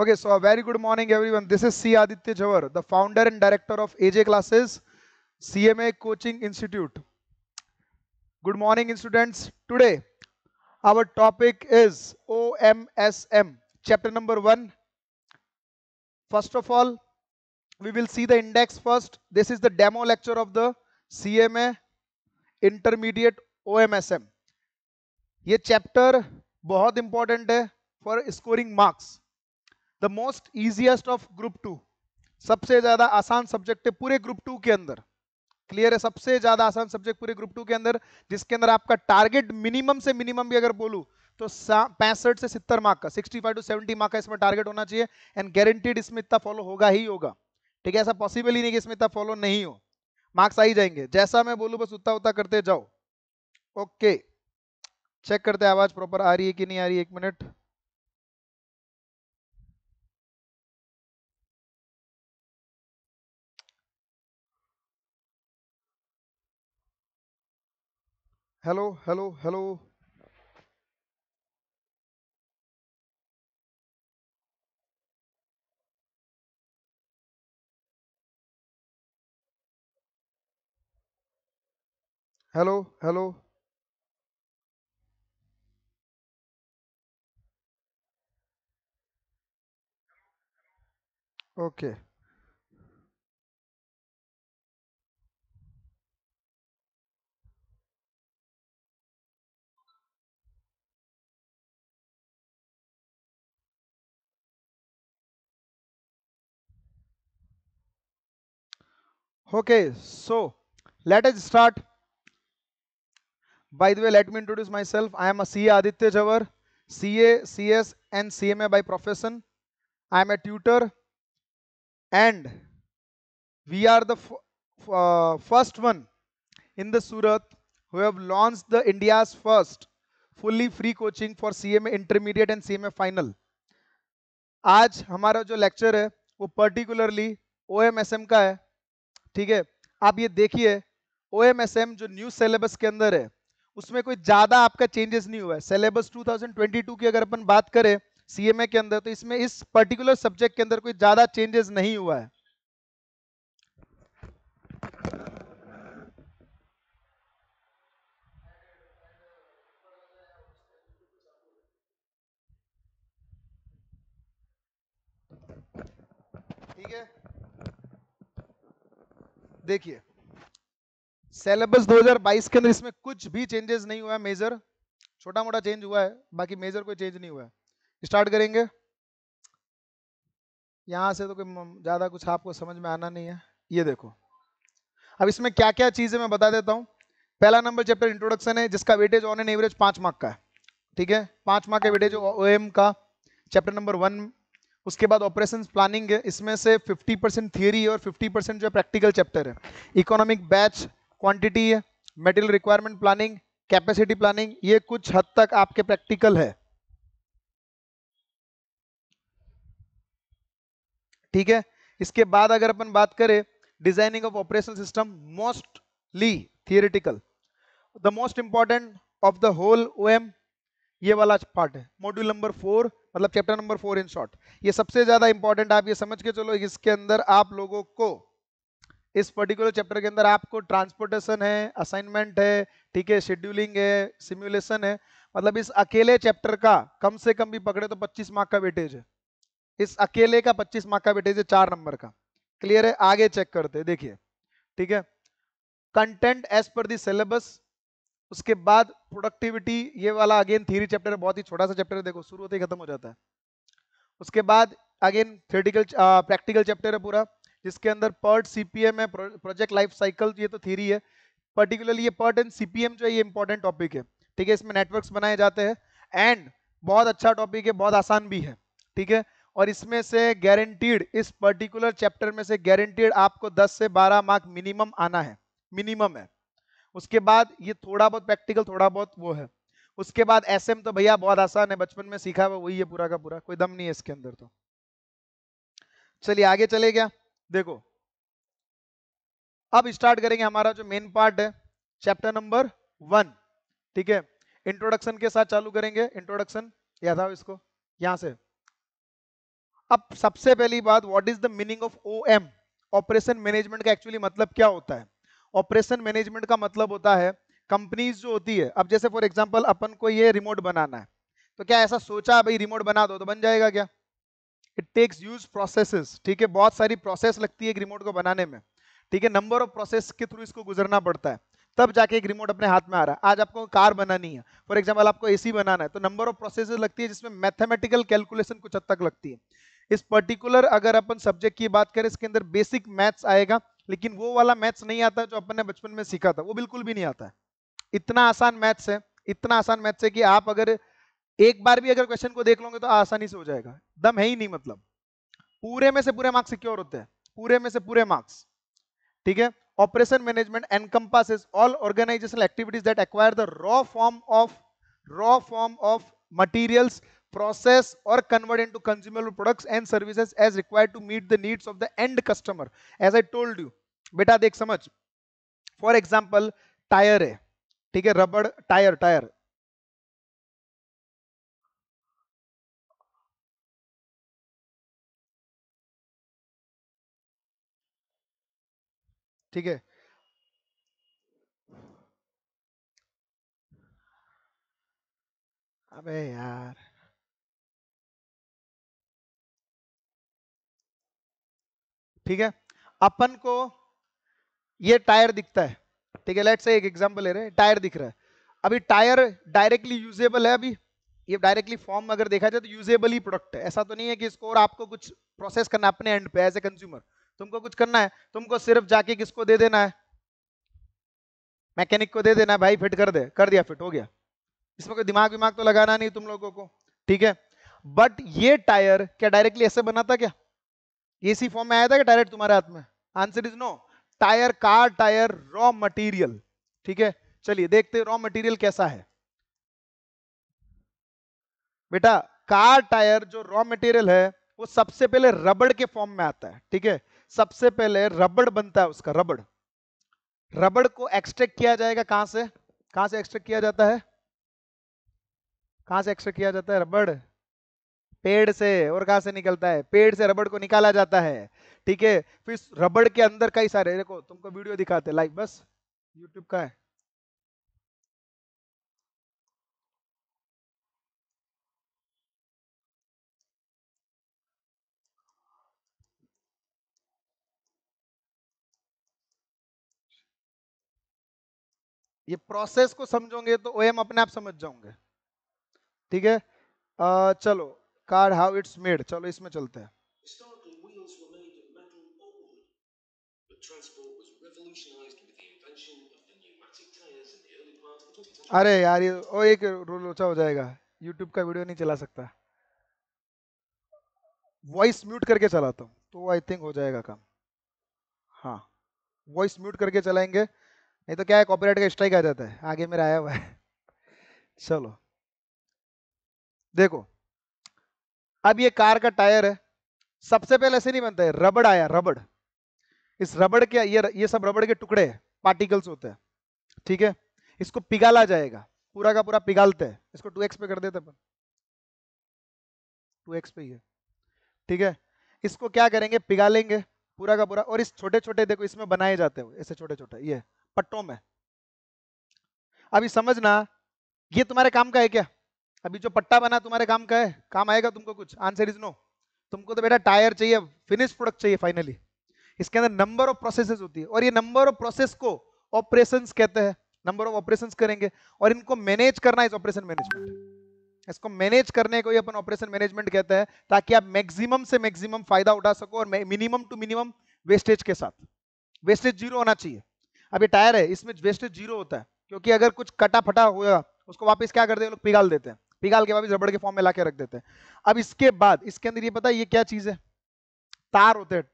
Okay, so a very good morning everyone. This is C. Aditya Jawar, the founder and director of AJ Classes, CMA Coaching Institute. Good morning students. Today, our topic is OMSM, chapter number 1. First of all, we will see the index first. This is the demo lecture of the CMA Intermediate OMSM. This chapter is very important for scoring marks. The most easiest of group two सबसे ज्यादा आसान subject है पूरे group to के अंदर clear है सबसे ज्यादा आसान सब्जेक्ट पूरे ग्रुप टू के अंदर जिसके अंदर आपका टारगेट मिनिमम से मिनिमम भी अगर बोलू तो पैंसठ से सितर मार्क का sixty five to seventy mark का इसमें टारगेट होना चाहिए एंड गारंटीड इसमें इतना फॉलो होगा ही होगा ठीक है ऐसा पॉसिबल ही नहीं कि इसमें इतना फॉलो नहीं हो मार्क्स आ ही जाएंगे जैसा मैं बोलू बस उतना उतना करते जाओ ओके चेक करते आवाज प्रॉपर आ रही है कि नहीं आ रही है एक minute Hello, hello, hello. Hello, hello. Okay. okay so let us start by the way let me introduce myself i am a ca aditya jawar ca cs and cma by profession i am a tutor and we are the uh, first one in the surat who have launched the india's first fully free coaching for cma intermediate and cma final आज हमारा जो lecture है वो particularly O M S M का है ठीक है आप ये देखिए ओ जो न्यू सिलेबस के अंदर है उसमें कोई ज्यादा आपका चेंजेस नहीं हुआ है सिलेबस 2022 की अगर अपन बात करें सीएमए के अंदर तो इसमें इस पर्टिकुलर सब्जेक्ट के अंदर कोई ज्यादा चेंजेस नहीं हुआ है देखिए सेलेबस 2022 के अंदर इसमें कुछ भी चेंजेस नहीं हुआ है मेजर छोटा मोटा चेंज हुआ है बाकी मेजर कोई चेंज नहीं हुआ है स्टार्ट करेंगे यहां से तो कोई ज्यादा कुछ आपको समझ में आना नहीं है ये देखो अब इसमें क्या क्या चीजें मैं बता देता हूं पहला नंबर चैप्टर इंट्रोडक्शन है जिसका वेटेज ऑन एन एवरेज पांच मार्क का है ठीक है पांच मार्क का वेटेज ओ एम का चैप्टर नंबर वन उसके बाद ऑपरेशन प्लानिंग है इसमें से 50 परसेंट थियरी और 50 परसेंट जो है प्रैक्टिकल चैप्टर है इकोनॉमिक बैच क्वांटिटी है material requirement planning capacity planning ये कुछ हद तक आपके प्रैक्टिकल है ठीक है इसके बाद अगर अपन बात करें designing of operation system mostly theoretical the most important of the whole ओ ये वाला पार्ट है मॉड्यूल नंबर फोर मतलब chapter number four in short ये सबसे ज्यादा इंपॉर्टेंट आप ये समझ के चलो इसके अंदर आप लोगों को इस पर्टिकुलर चैप्टर के अंदर आपको ट्रांसपोर्टेशन है असाइनमेंट है ठीक है शेड्यूलिंग है सिम्युलेशन है मतलब इस अकेले चैप्टर का कम से कम भी पकड़े तो 25 मार्क का वेटेज है इस अकेले का 25 मार्क का वेटेज है चार नंबर का क्लियर है आगे चेक करते देखिए ठीक है कंटेंट एज पर दिलेबस उसके बाद प्रोडक्टिविटी ये वाला अगेन थ्योरी चैप्टर बहुत ही छोटा सा चैप्टर है देखो शुरू होते ही खत्म हो जाता है उसके बाद अगेन थ्योरेटिकल प्रैक्टिकल चैप्टर है पूरा जिसके अंदर पर्ट सीपीएम है प्रोजेक्ट लाइफ साइकिल ये तो थ्योरी है पर्टिकुलरली ये पर्ट एंड सीपीएम जो है ये इंपॉर्टेंट टॉपिक है ठीक है इसमें नेटवर्क्स बनाए जाते हैं एंड बहुत अच्छा टॉपिक है बहुत आसान भी है ठीक है और इसमें से गारंटीड इस पर्टिकुलर चैप्टर में से गारंटीड आपको 10 से 12 मार्क मिनिमम आना है मिनिमम है उसके बाद ये थोड़ा बहुत प्रैक्टिकल थोड़ा बहुत वो है उसके बाद एस तो भैया बहुत आसान है बचपन में सीखा हुआ वही है पूरा का पूरा कोई दम नहीं है इसके अंदर तो चलिए आगे चले गया देखो अब स्टार्ट करेंगे हमारा जो मेन पार्ट है चैप्टर नंबर वन ठीक है इंट्रोडक्शन के साथ चालू करेंगे इंट्रोडक्शन याद आओ इसको यहां से अब सबसे पहली बात what is the meaning of O M operation management का एक्चुअली मतलब क्या होता है ऑपरेशन मैनेजमेंट का मतलब होता है कंपनीज जो होती है अब जैसे फॉर एग्जाम्पल अपन को ये रिमोट बनाना है तो क्या ऐसा सोचा भाई रिमोट बना दो तो बन जाएगा क्या इट टेक्स यूज प्रोसेसेस ठीक है बहुत सारी प्रोसेस लगती है एक रिमोट को बनाने में ठीक है नंबर ऑफ प्रोसेस के थ्रू इसको गुजरना पड़ता है तब जाके एक रिमोट अपने हाथ में आ रहा है आज आपको कार बनानी है फॉर एग्जाम्पल आपको ए बनाना है तो नंबर ऑफ प्रोसेस लगती है जिसमें मैथमेटिकल कैलकुलेशन कुछ हद तक लगती है इस पर्टिकुलर अगर अपन सब्जेक्ट की बात करें इसके अंदर बेसिक मैथ्स आएगा लेकिन वो वाला मैथ्स नहीं आता जो अपन ने बचपन में सीखा था वो बिल्कुल भी नहीं आता इतना आसान मैथ्स है इतना आसान मैथ्स है कि आप अगर एक बार भी अगर क्वेश्चन को देख लोगे तो आसानी से हो जाएगा दम है ही नहीं मतलब पूरे में से पूरे मार्क्स सिक्योर होते हैं पूरे में से पूरे मार्क्स ठीक है operation management encompass all organisational activities that acquire the raw form of raw form of materials process और convert into consumer products and services as required to meet the needs of the end customer as I told you बेटा देख समझ for example tyre है ठीक है रबड़ tyre tyre ठीक है अबे यार ठीक है अपन को ये टायर दिखता है ठीक है लेट से एक एग्जाम्पल ले रहे हैं टायर दिख रहा है अभी टायर डायरेक्टली यूजेबल है अभी ये डायरेक्टली फॉर्म अगर देखा जाए तो यूजेबल ही प्रोडक्ट है ऐसा तो नहीं है कि इसको और आपको कुछ प्रोसेस करना अपने एंड पे एज ए कंज्यूमर तुमको कुछ करना है तुमको सिर्फ जाके किसको दे देना है मैकेनिक को दे देना है भाई फिट कर दे कर दिया फिट हो गया इसमें कोई दिमाग विमाग तो लगाना नहीं तुम लोगों को ठीक है बट ये टायर क्या डायरेक्टली ऐसे बना था क्या ये इसी फॉर्म में आया था क्या डायरेक्ट तुम्हारे हाथ में answer is no tyre car tyre raw material ठीक है चलिए देखते रॉ मटेरियल कैसा है बेटा कार टायर जो रॉ मटेरियल है वो सबसे पहले रबड़ के फॉर्म में आता है ठीक है सबसे पहले रबड़ बनता है उसका रबड़ रबड़ को एक्सट्रैक्ट किया जाएगा कहां से कहां से एक्सट्रैक्ट किया जाता है कहां से एक्सट्रैक्ट किया जाता है रबड़ पेड़ से और कहां से निकलता है पेड़ से रबड़ को निकाला जाता है ठीक है फिर रबड़ के अंदर कई सारे देखो तुमको वीडियो दिखाते लाइव बस यूट्यूब का है ये प्रोसेस को समझोगे तो ओ एम अपने आप समझ जाओगे ठीक है चलो कार्ड हाउ इट्स मेड चलो इसमें चलते हैं अरे यार ये ओ एक रोल ऊंचा अच्छा हो जाएगा यूट्यूब का वीडियो नहीं चला सकता वॉइस म्यूट करके चलाता हूँ तो आई थिंक हो जाएगा काम हाँ वॉइस म्यूट करके चलाएंगे नहीं तो क्या है कॉपीराइट का स्ट्राइक आ जाता है आगे मेरा आया हुआ है चलो देखो अब ये कार का टायर है सबसे पहले ऐसे नहीं बनता है रबड़ आया रबड़ इस रबड़ के ये ये सब रबड़ के टुकड़े पार्टिकल्स होते हैं ठीक है इसको पिघाला जाएगा पूरा का पूरा पिघालते हैं इसको टू एक्स पे कर देते अपन टू एक्स पे ही है ठीक है इसको क्या करेंगे पिघालेंगे पूरा का पूरा और इस छोटे छोटे देखो इसमें बनाए जाते हुए ऐसे छोटे छोटे ये पट्टों में अभी समझना ये तुम्हारे काम का है क्या अभी जो पट्टा बना तुम्हारे काम का है काम आएगा तुमको कुछ आंसर इज नो तुमको तो बेटा टायर चाहिए फिनिश प्रोडक्ट चाहिए फाइनली इसके अंदर नंबर ऑफ प्रोसेसेस होती है और ये नंबर ऑफ प्रोसेस को ऑपरेशंस कहते हैं नंबर ऑफ ऑपरेशंस करेंगे और इनको मैनेज करना इज ऑपरेशन मैनेजमेंट इसको मैनेज करने को ही अपन ऑपरेशन मैनेजमेंट कहते हैं ताकि आप मैक्सिमम से मैक्सिमम फायदा उठा सको और मिनिमम टू मिनिमम वेस्टेज के साथ वेस्टेज जीरो होना चाहिए अब ये टायर है इसमें वेस्टेज जीरो होता है क्योंकि अगर कुछ कटा फटा हुआ उसको वापस क्या करते हैं लोग पिघाल देते हैं पिघाल के वापस रबड़ के फॉर्म में ला रख देते हैं अब इसके बाद इसके अंदर ये पता है ये क्या चीज है तार होते हैं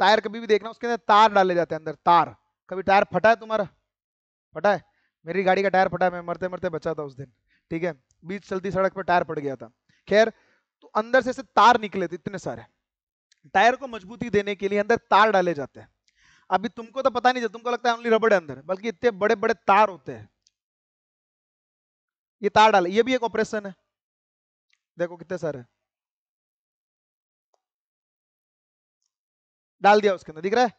टायर कभी भी देखना उसके अंदर तार डाले जाते हैं अंदर तार कभी टायर फटा है तुम्हारा पता है मेरी गाड़ी का टायर फटा मैं मरते मरते बचा था उस दिन ठीक है बीच चलती सड़क पर टायर पड़ गया था खैर तो अंदर से तार निकले थे इतने सारे टायर को मजबूती देने के लिए अंदर तार डाले जाते हैं अभी तुमको तो पता नहीं चलता तुमको लगता है ओनली रबड़ है अंदर बल्कि इतने बड़े बड़े तार होते हैं ये तार डाले ये भी एक ऑपरेशन है देखो कितने सारे डाल दिया उसके अंदर दिख रहा है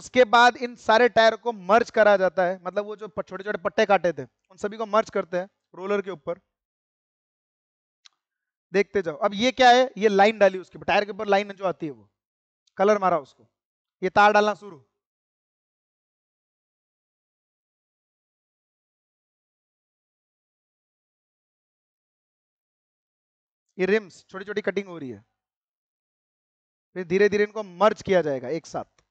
उसके बाद इन सारे टायर को मर्ज करा जाता है मतलब वो जो छोटे छोटे पट्टे काटे थे उन सभी को मर्ज करते हैं रोलर के ऊपर देखते जाओ अब ये क्या है ये लाइन डाली उसके टायर के ऊपर लाइन जो आती है वो कलर मारा उसको ये तार डालना शुरू ये रिम्स छोटी छोटी कटिंग हो रही है फिर धीरे धीरे इनको मर्ज किया जाएगा एक साथ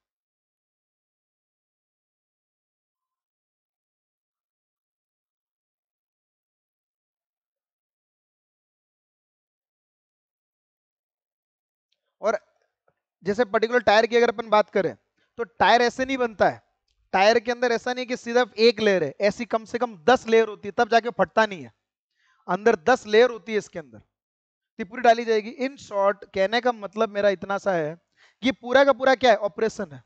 जैसे पर्टिकुलर टायर की अगर अपन बात करें तो टायर ऐसे नहीं बनता है टायर के अंदर ऐसा नहीं कि सिर्फ एक लेयर है ऐसी कम से कम दस लेयर होती है तब जाके फटता नहीं है अंदर दस लेयर होती है इसके अंदर तो पूरी डाली जाएगी इन शॉर्ट कहने का मतलब मेरा इतना सा है कि पूरा का पूरा क्या है ऑपरेशन है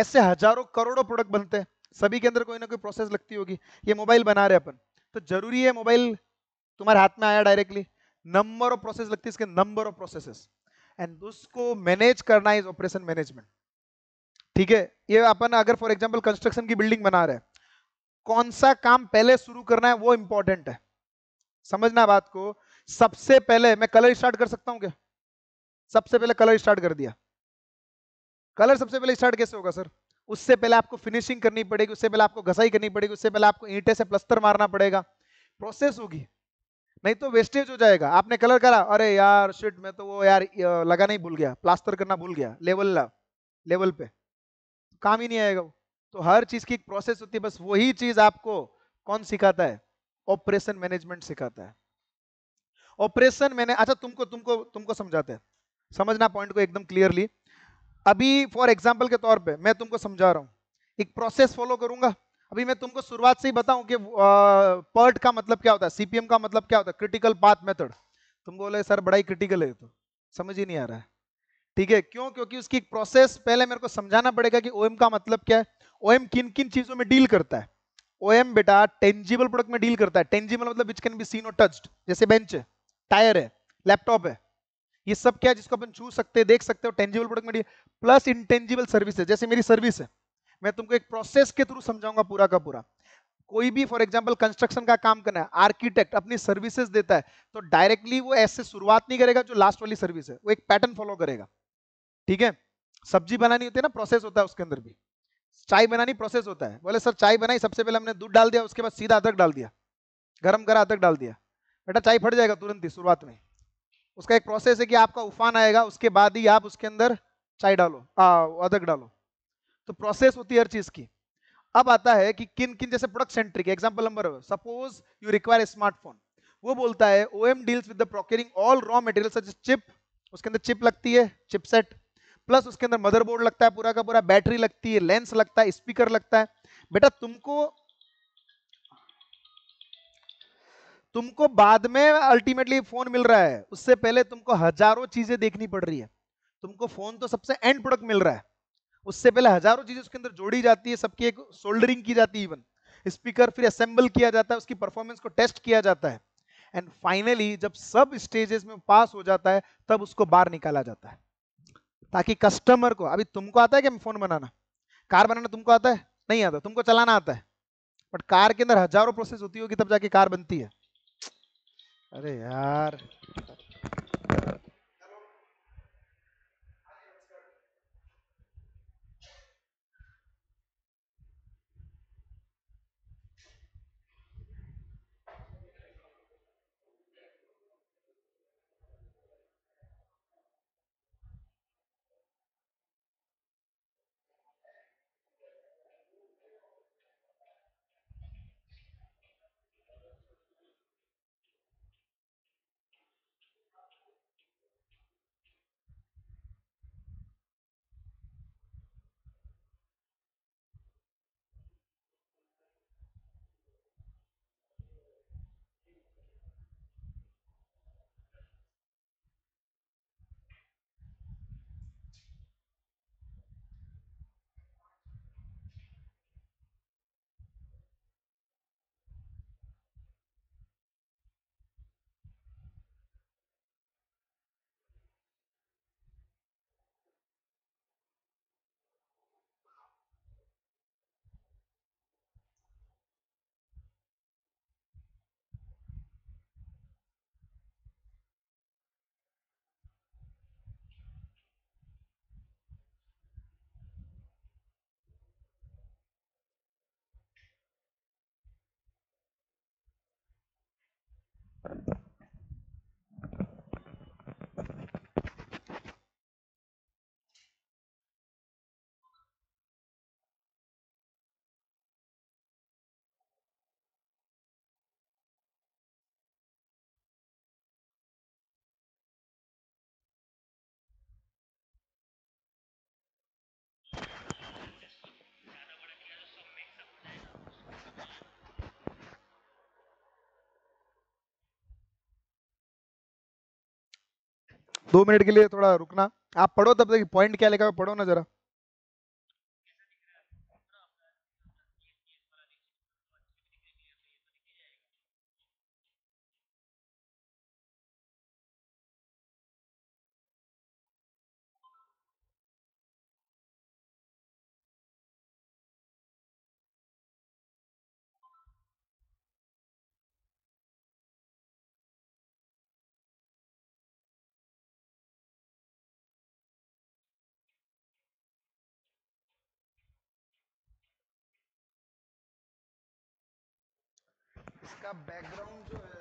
ऐसे हजारों करोड़ों प्रोडक्ट बनते हैं सभी के अंदर कोई ना कोई प्रोसेस लगती होगी ये मोबाइल बना रहे अपन तो जरूरी है मोबाइल तुम्हारे हाथ में आया डायरेक्टली नंबर ऑफ प्रोसेस लगती है इसके नंबर ऑफ प्रोसेसेस एंड उसको मैनेज करना इज ऑपरेशन मैनेजमेंट ठीक है ये अपन अगर फॉर एग्जाम्पल कंस्ट्रक्शन की बिल्डिंग बना रहे कौन सा काम पहले शुरू करना है वो इंपॉर्टेंट है समझना बात को सबसे पहले मैं कलर स्टार्ट कर सकता हूं क्या सबसे पहले कलर स्टार्ट कर दिया कलर सबसे पहले स्टार्ट कैसे होगा सर उससे पहले आपको फिनिशिंग करनी पड़ेगी उससे पहले आपको घसाई करनी पड़ेगी उससे पहले आपको ईंटे से प्लस्तर मारना पड़ेगा प्रोसेस होगी नहीं तो वेस्टेज हो जाएगा आपने कलर करा अरे यार शिट में तो वो यार लगा नहीं भूल गया प्लास्टर करना भूल गया लेवल ला लेवल पे काम ही नहीं आएगा वो तो हर चीज की एक प्रोसेस होती है बस वही चीज आपको कौन सिखाता है ऑपरेशन मैनेजमेंट सिखाता है ऑपरेशन मैंने अच्छा तुमको तुमको तुमको समझाते हैं समझना पॉइंट को एकदम क्लियरली अभी फॉर एग्जाम्पल के तौर पर मैं तुमको समझा रहा हूँ एक प्रोसेस फॉलो करूंगा अभी मैं तुमको शुरुआत से ही बताऊं कि पर्ट का मतलब क्या होता है सीपीएम का मतलब क्या होता है क्रिटिकल पाथ मेथड तुम बोले सर बड़ा ही क्रिटिकल है तो समझ ही नहीं आ रहा है ठीक है क्यों क्योंकि उसकी प्रोसेस पहले मेरे को समझाना पड़ेगा कि ओएम का मतलब क्या है ओएम किन किन चीजों में डील करता है ओएम बेटा टेंजिबल प्रोडक्ट में डील करता है टेंजिबल मतलब विच कैन बी सीन और टच्ड जैसे बेंच है टायर है लैपटॉप है ये सब क्या है जिसको अपन छू सकते हैं देख सकते हो टेंजिबल प्रोडक्ट में डील प्लस इनटेंजिबल सर्विस है जैसे मेरी सर्विस है मैं तुमको एक प्रोसेस के थ्रू समझाऊंगा पूरा का पूरा कोई भी फॉर एग्जाम्पल कंस्ट्रक्शन का काम करना है आर्किटेक्ट अपनी सर्विसेज देता है तो डायरेक्टली वो ऐसे शुरुआत नहीं करेगा जो लास्ट वाली सर्विस है वो एक पैटर्न फॉलो करेगा ठीक है सब्जी बनानी होती है ना प्रोसेस होता है उसके अंदर भी चाय बनानी प्रोसेस होता है बोले सर चाय बनाई सबसे पहले हमने दूध डाल दिया उसके बाद सीधा अदरक डाल दिया गरम करा अदरक डाल दिया बेटा चाय फट जाएगा तुरंत ही शुरुआत में उसका एक प्रोसेस है कि आपका उफान आएगा उसके बाद ही आप उसके अंदर चाय डालो अदरक डालो तो प्रोसेस होती है हर चीज की अब आता है कि किन किन जैसे product centric example number suppose you require smartphone वो बोलता है O M deals with all raw material chip उसके अंदर चिप लगती है चिपसेट प्लस उसके अंदर मदरबोर्ड लगता है पूरा का पूरा बैटरी लगती है लेंस लगता है स्पीकर लगता है बेटा तुमको तुमको बाद में अल्टीमेटली फोन मिल रहा है उससे पहले तुमको हजारों चीजें देखनी पड़ रही है तुमको फोन तो सबसे एंड प्रोडक्ट मिल रहा है उससे पहले हजारों चीजें उसके अंदर जोड़ी जाती है सबकी एक सोल्डरिंग की जाती है इवन स्पीकर फिर असेंबल किया जाता है उसकी परफॉर्मेंस को टेस्ट किया जाता है एंड फाइनली जब सब स्टेजेस में पास हो जाता है तब उसको बाहर निकाला जाता है ताकि कस्टमर को अभी तुमको आता है क्या फोन बनाना कार बनाना तुमको आता है नहीं आता तुमको चलाना आता है बट कार के अंदर हजारों प्रोसेस होती होगी तब जाके कार बनती है अरे यार दो मिनट के लिए थोड़ा रुकना आप पढ़ो तब तक पॉइंट क्या लिखा पढ़ो ना जरा का बैकग्राउंड जो है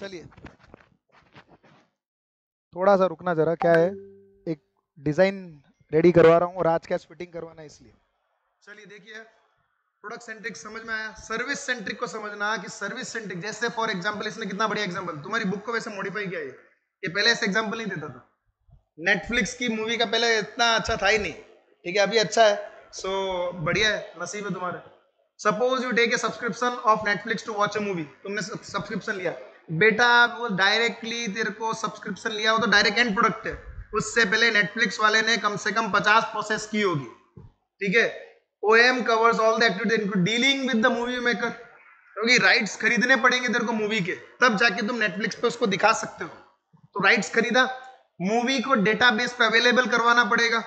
चलिए थोड़ा सा रुकना जरा क्या है एक डिजाइन रेडी करवा रहा हूँ और आज क्या फिटिंग करवाना है इसलिए चलिए देखिए प्रोडक्ट सेंट्रिक समझ में आया सर्विस सेंट्रिक को समझना कि सर्विस सेंट्रिक जैसे फॉर एग्जांपल इसने कितना बढ़िया एग्जांपल तुम्हारी बुक को वैसे मॉडिफाई किया है ये पहले ऐसे एग्जांपल नहीं देता था नेटफ्लिक्स की मूवी का पहले इतना अच्छा था ही नहीं ठीक है अभी अच्छा है सो so, बढ़िया है नसीब है तुम्हारे suppose you take a subscription of Netflix to watch a movie तुमने सब्सक्रिप्शन लिया बेटा वो डायरेक्टली तेरे को सब्सक्रिप्शन लिया हो तो डायरेक्ट एंड प्रोडक्ट है उससे पहले नेटफ्लिक्स वाले ने कम से कम पचास प्रोसेस की होगी ठीक है O M covers all the activity dealing with the movie maker क्योंकि राइट्स खरीदने पड़ेंगे तेरे को मूवी के तब जाके तुम नेटफ्लिक्स पे उसको दिखा सकते हो तो राइट्स खरीदा मूवी को डेटाबेस पे अवेलेबल करवाना पड़ेगा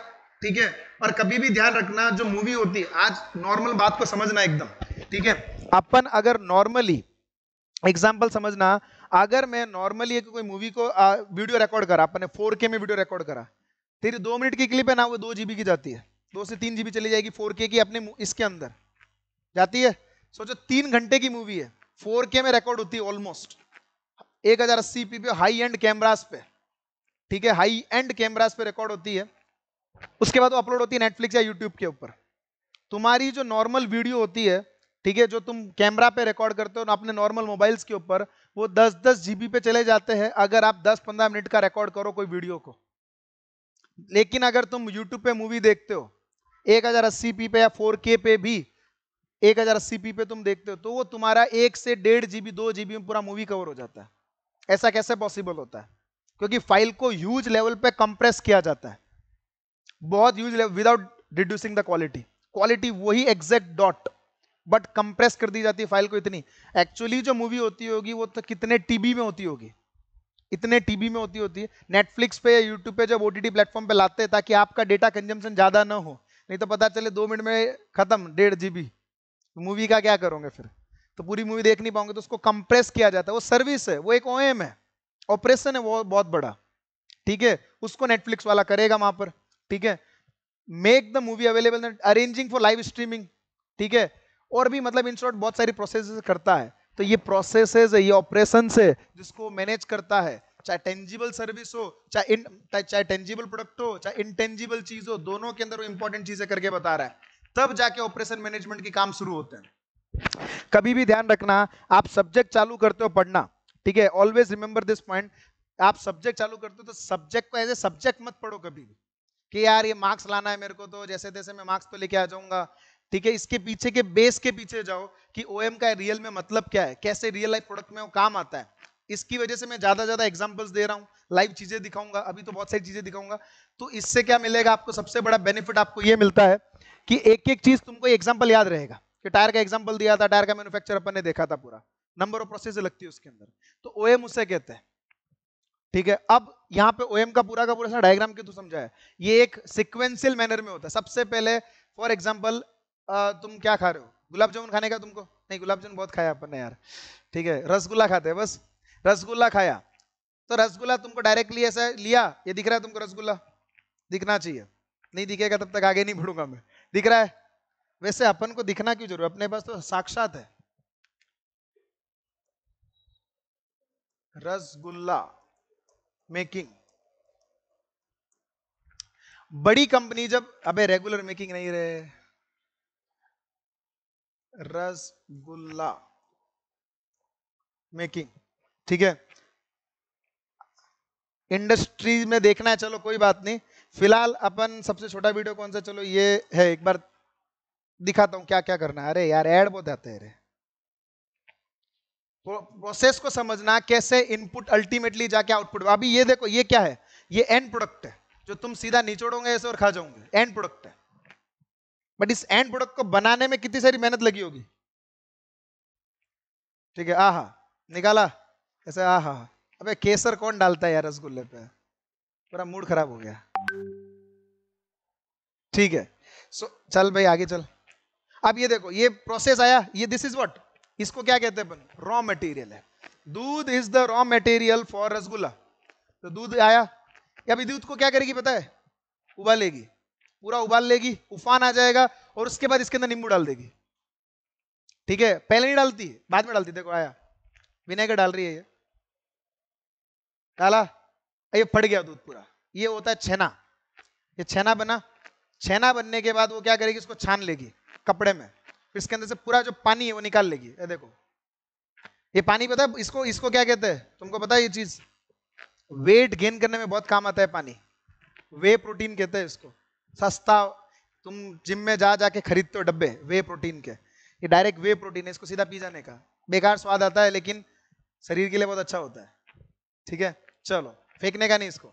ठीक है और कभी भी ध्यान रखना जो मूवी होती है आज नॉर्मल बात को समझना एकदम ठीक है अपन अगर नॉर्मली एग्जाम्पल समझना अगर मैं नॉर्मली एक कोई मूवी को आ, वीडियो रिकॉर्ड करा अपने फोर के में वीडियो रिकॉर्ड करा तेरी दो मिनट की क्लिप है ना वो दो जीबी की जाती है दो से तीन जीबी चली जाएगी फोर की अपने इसके अंदर जाती है सोचो तीन घंटे की मूवी है फोर के में रिकॉर्ड होती है ऑलमोस्ट एक हजार अस्सी पी पे हाई एंड कैमराज पे ठीक है हाई एंड कैमराज पे रिकॉर्ड होती है उसके बाद वो अपलोड होती है नेटफ्लिक्स या यूट्यूब के ऊपर तुम्हारी जो नॉर्मल वीडियो होती है ठीक है जो तुम कैमरा पे रिकॉर्ड करते हो ना अपने नॉर्मल मोबाइल्स के ऊपर वो 10-10 जीबी पे चले जाते हैं अगर आप 10-15 मिनट का रिकॉर्ड करो कोई वीडियो को लेकिन अगर तुम यूट्यूब पे मूवी देखते हो एक हजार अस्सी पी पे या फोर के पे भी एक हजार अस्सी पी पे तुम देखते हो तो वो तुम्हारा एक से डेढ़ जीबी दो जीबी में पूरा मूवी कवर हो जाता है ऐसा कैसे पॉसिबल होता है क्योंकि फाइल को ह्यूज लेवल पे कंप्रेस किया जाता है बहुत huge level without reducing the quality quality वही एग्जैक्ट डॉट बट कंप्रेस कर दी जाती है फाइल को इतनी एक्चुअली जो मूवी होती होगी वो तो कितने टीबी में होती होगी इतने टीबी में होती होती है नेटफ्लिक्स पे या यूट्यूब पे जब ओ टी प्लेटफॉर्म पे लाते हैं ताकि आपका डेटा कंजम्पशन ज़्यादा ना हो नहीं तो पता चले दो मिनट में ख़त्म डेढ़ जी मूवी तो का क्या करोगे फिर तो पूरी मूवी देख नहीं पाओगे तो उसको कंप्रेस किया जाता है वो सर्विस है वो एक ओ है ऑपरेशन है वो बहुत बड़ा ठीक है उसको नेटफ्लिक्स वाला करेगा वहां पर ठीक है make the movie available arranging for live streaming ठीक है और भी मतलब इन शॉर्ट बहुत सारी प्रोसेस करता है तो ये है ये ऑपरेशन है जिसको मैनेज करता है चाहे टेंजिबल सर्विस हो चाहे चाहे टेंजिबल प्रोडक्ट हो चाहे इनटेंजिबल चीज हो दोनों के अंदर वो इंपॉर्टेंट चीजें करके बता रहा है तब जाके ऑपरेशन मैनेजमेंट के काम शुरू होते हैं कभी भी ध्यान रखना आप सब्जेक्ट चालू करते हो पढ़ना ठीक है ऑलवेज रिमेंबर दिस पॉइंट आप सब्जेक्ट चालू करते हो तो सब्जेक्ट को एज ए सब्जेक्ट मत पढ़ो कभी भी कि यार ये मार्क्स लाना है मेरे को तो जैसे तैसे मैं मार्क्स तो लेके आ जाऊंगा ठीक है इसके पीछे के बेस के पीछे जाओ कि ओ का रियल में मतलब क्या है कैसे रियल लाइफ प्रोडक्ट में वो काम आता है इसकी वजह से मैं ज्यादा ज्यादा एग्जाम्पल्स दे रहा हूँ लाइव चीजें दिखाऊंगा अभी तो बहुत सारी चीजें दिखाऊंगा तो इससे क्या मिलेगा आपको सबसे बड़ा बेनिफिट आपको ये मिलता है कि एक एक चीज तुमको एग्जाम्पल याद रहेगा कि टायर का एग्जाम्पल दिया था टायर का मैनुफेक्चर अपन ने देखा था पूरा नंबर ऑफ प्रोसेस लगती है उसके अंदर तो ओ उसे कहते हैं ठीक है अब यहाँ पे ओ का पूरा का पूरा डायग्राम क्यों तो समझा है ये एक सिक्वेंसियल मैनर में होता है सबसे पहले फॉर एग्जाम्पल तुम क्या खा रहे हो गुलाब जामुन खाने का तुमको नहीं गुलाब जामुन बहुत खाया अपन ने यार ठीक है रसगुल्ला खाते है बस रसगुल्ला खाया तो रसगुल्ला तुमको डायरेक्टली ऐसा लिया ये दिख रहा है तुमको रसगुल्ला दिखना चाहिए नहीं दिखेगा तब तक आगे नहीं बढ़ूंगा मैं दिख रहा है वैसे अपन को दिखना क्यों जरूर अपने पास तो साक्षात है रसगुल्ला मेकिंग बड़ी कंपनी जब अबे रेगुलर मेकिंग नहीं रहे रसगुल्ला मेकिंग ठीक है इंडस्ट्री में देखना है चलो कोई बात नहीं फिलहाल अपन सबसे छोटा वीडियो कौन सा चलो ये है एक बार दिखाता हूं क्या क्या करना है अरे यार एड बहुत आते हैं प्रोसेस को समझना कैसे इनपुट अल्टीमेटली जाके आउटपुट अभी ये देखो ये क्या है ये एंड प्रोडक्ट है जो तुम सीधा निचोड़ोगे ऐसे और खा जाओगे एंड प्रोडक्ट है बट इस एंड प्रोडक्ट को बनाने में कितनी सारी मेहनत लगी होगी ठीक है आ हा निकाला ऐसे आ हा अबे केसर कौन डालता है यार रसगुल्ले पे पूरा मूड खराब हो गया ठीक है सो so, चल भाई आगे चल अब ये देखो ये प्रोसेस आया ये दिस इज व्हाट इसको क्या कहते हैं रॉ मटेरियल है दूध is the raw material for rasgulla तो दूध आया अभी दूध को क्या करेगी पता है उबालेगी पूरा उबाल लेगी उफान आ जाएगा और उसके बाद इसके अंदर नींबू डाल देगी ठीक है पहले नहीं डालती बाद में डालती देखो आया विनेगर डाल रही है ये डाला ये फट गया दूध पूरा ये होता है छेना ये छेना बना छेना बनने के बाद वो क्या करेगी इसको छान लेगी कपड़े में फिर इसके अंदर से पूरा जो पानी है वो निकाल लेगी ये देखो ये पानी पता है इसको इसको क्या कहते हैं तुमको पता है ये चीज वेट गेन करने में बहुत काम आता है पानी वे प्रोटीन कहते हैं इसको सस्ता तुम जिम में जा जाके खरीदते हो डब्बे वे प्रोटीन के ये डायरेक्ट वे प्रोटीन है इसको सीधा पी जाने का बेकार स्वाद आता है लेकिन शरीर के लिए बहुत अच्छा होता है ठीक है चलो फेंकने का नहीं इसको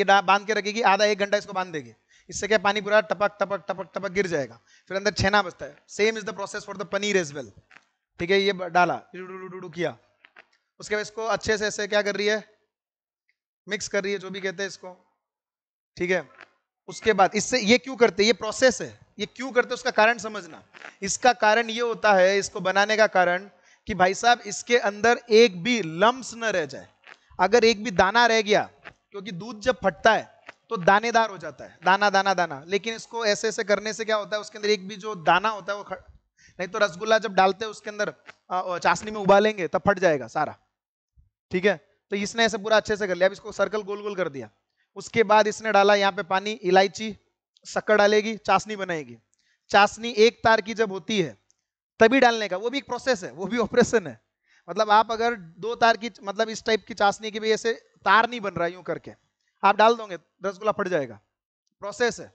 ये बांध के रखेगी आधा एक घंटा इसको बांध देगी इससे क्या पानी पूरा टपक टपक टपक टपक गिर जाएगा फिर अंदर छेना बचता है same is the process for the paneer as well ठीक है ये डाला किया उसके बाद इसको अच्छे से ऐसे क्या कर रही है मिक्स कर रही है जो भी कहते हैं इसको ठीक है उसके बाद इससे ये क्यों करते ये प्रोसेस है ये क्यों करते उसका कारण समझना इसका कारण ये होता है इसको बनाने का कारण कि भाई साहब इसके अंदर एक भी लम्स न रह जाए अगर एक भी दाना रह गया क्योंकि दूध जब फटता है तो दानेदार हो जाता है दाना दाना दाना लेकिन इसको ऐसे ऐसे करने से क्या होता है उसके अंदर एक भी जो दाना होता है वो खड़... नहीं तो रसगुल्ला जब डालते हैं उसके अंदर चाशनी में उबालेंगे तब फट जाएगा सारा ठीक है तो इसने ऐसे पूरा अच्छे से कर लिया अब इसको सर्कल गोल गोल कर दिया उसके बाद इसने डाला यहाँ पे पानी इलायची शक्कर डालेगी चाशनी बनाएगी चाशनी एक तार की जब होती है तभी डालने का वो भी एक प्रोसेस है वो भी ऑपरेशन है मतलब आप अगर दो तार की मतलब इस टाइप की चाशनी की वजह से तार नहीं बन रहा यूं करके आप डाल दोगे रसगुल्ला फट जाएगा प्रोसेस है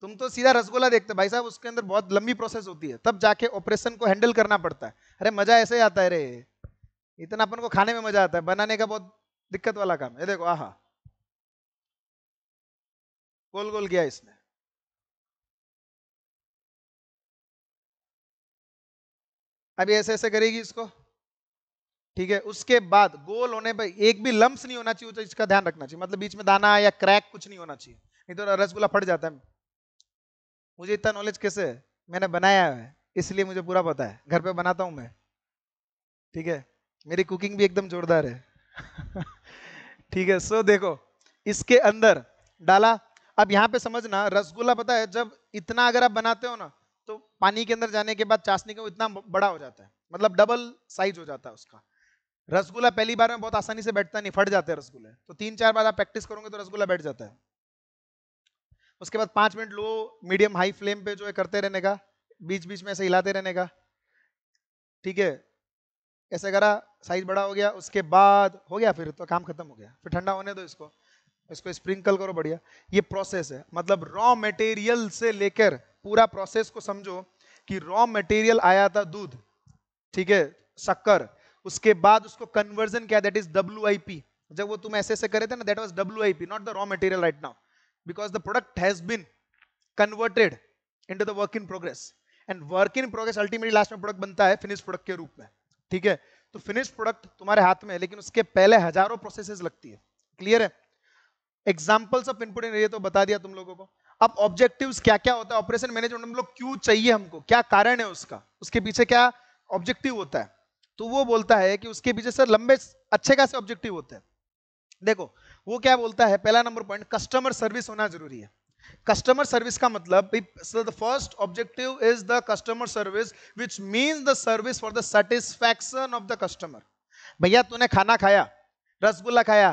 तुम तो सीधा रसगुल्ला देखते भाई साहब उसके अंदर बहुत लंबी प्रोसेस होती है तब जाके ऑपरेशन को हैंडल करना पड़ता है अरे मजा ऐसे आता है रे इतना अपन को खाने में मजा आता है बनाने का बहुत दिक्कत वाला काम है देखो आहा गोल गोल गया इसने अभी ऐसे ऐसे करेगी इसको ठीक है उसके बाद गोल होने पर एक भी लम्स नहीं होना चाहिए तो इसका ध्यान रखना चाहिए मतलब बीच में दाना या क्रैक कुछ नहीं होना चाहिए नहीं तो रसगुल्ला फट जाता है मुझे इतना नॉलेज कैसे है मैंने बनाया है इसलिए मुझे पूरा पता है घर पे बनाता हूं मैं ठीक है मेरी कुकिंग भी एकदम जोरदार है ठीक है सो देखो इसके अंदर डाला अब यहाँ पे समझना रसगुल्ला पता है जब इतना अगर आप बनाते हो ना तो पानी के अंदर जाने के बाद चाशनी का इतना बड़ा हो जाता है मतलब डबल साइज हो जाता है उसका रसगुल्ला पहली बार में बहुत आसानी से बैठता नहीं फट जाते हैं रसगुल्ले तो तीन चार बार आप प्रैक्टिस करोगे तो रसगुल्ला बैठ जाता है उसके बाद पाँच minute low medium high flame पे जो है करते रहने का बीच बीच में ऐसे हिलाते रहने का ठीक है ऐसे करा साइज बड़ा हो गया उसके बाद हो गया फिर तो काम खत्म हो गया फिर ठंडा होने दो इसको इसको स्प्रिंकल करो बढ़िया ये प्रोसेस है मतलब रॉ मटेरियल से लेकर पूरा प्रोसेस को समझो कि रॉ मटेरियल आया था दूध ठीक है शक्कर उसके बाद उसको कन्वर्जन किया दैट इज डब्ल्यू जब वो तुम ऐसे ऐसे करे थे ना that was W not the raw material right now the product has has converted in into the work in progress and work in progress ultimately last में प्रोडक्ट बनता है फिनिश प्रोडक्ट के रूप में ठीक है तो फिनिश प्रोडक्ट तुम्हारे हाथ में है लेकिन उसके पहले हजारों प्रोसेस लगती है क्लियर है एग्जाम्पल्स ऑफ इनपुट एरिया तो बता दिया तुम लोगों को अब ऑब्जेक्टिव्स क्या क्या होता है ऑपरेशन मैनेजमेंट हम लोग क्यों चाहिए हमको क्या कारण है उसका उसके पीछे क्या ऑब्जेक्टिव होता है तो वो बोलता है कि उसके पीछे सर लंबे अच्छे खासे ऑब्जेक्टिव होते हैं देखो वो क्या बोलता है पहला नंबर पॉइंट कस्टमर सर्विस होना जरूरी है कस्टमर सर्विस का मतलब first objective is the customer service which means the service for the satisfaction of the customer भैया तूने खाना खाया रसगुल्ला खाया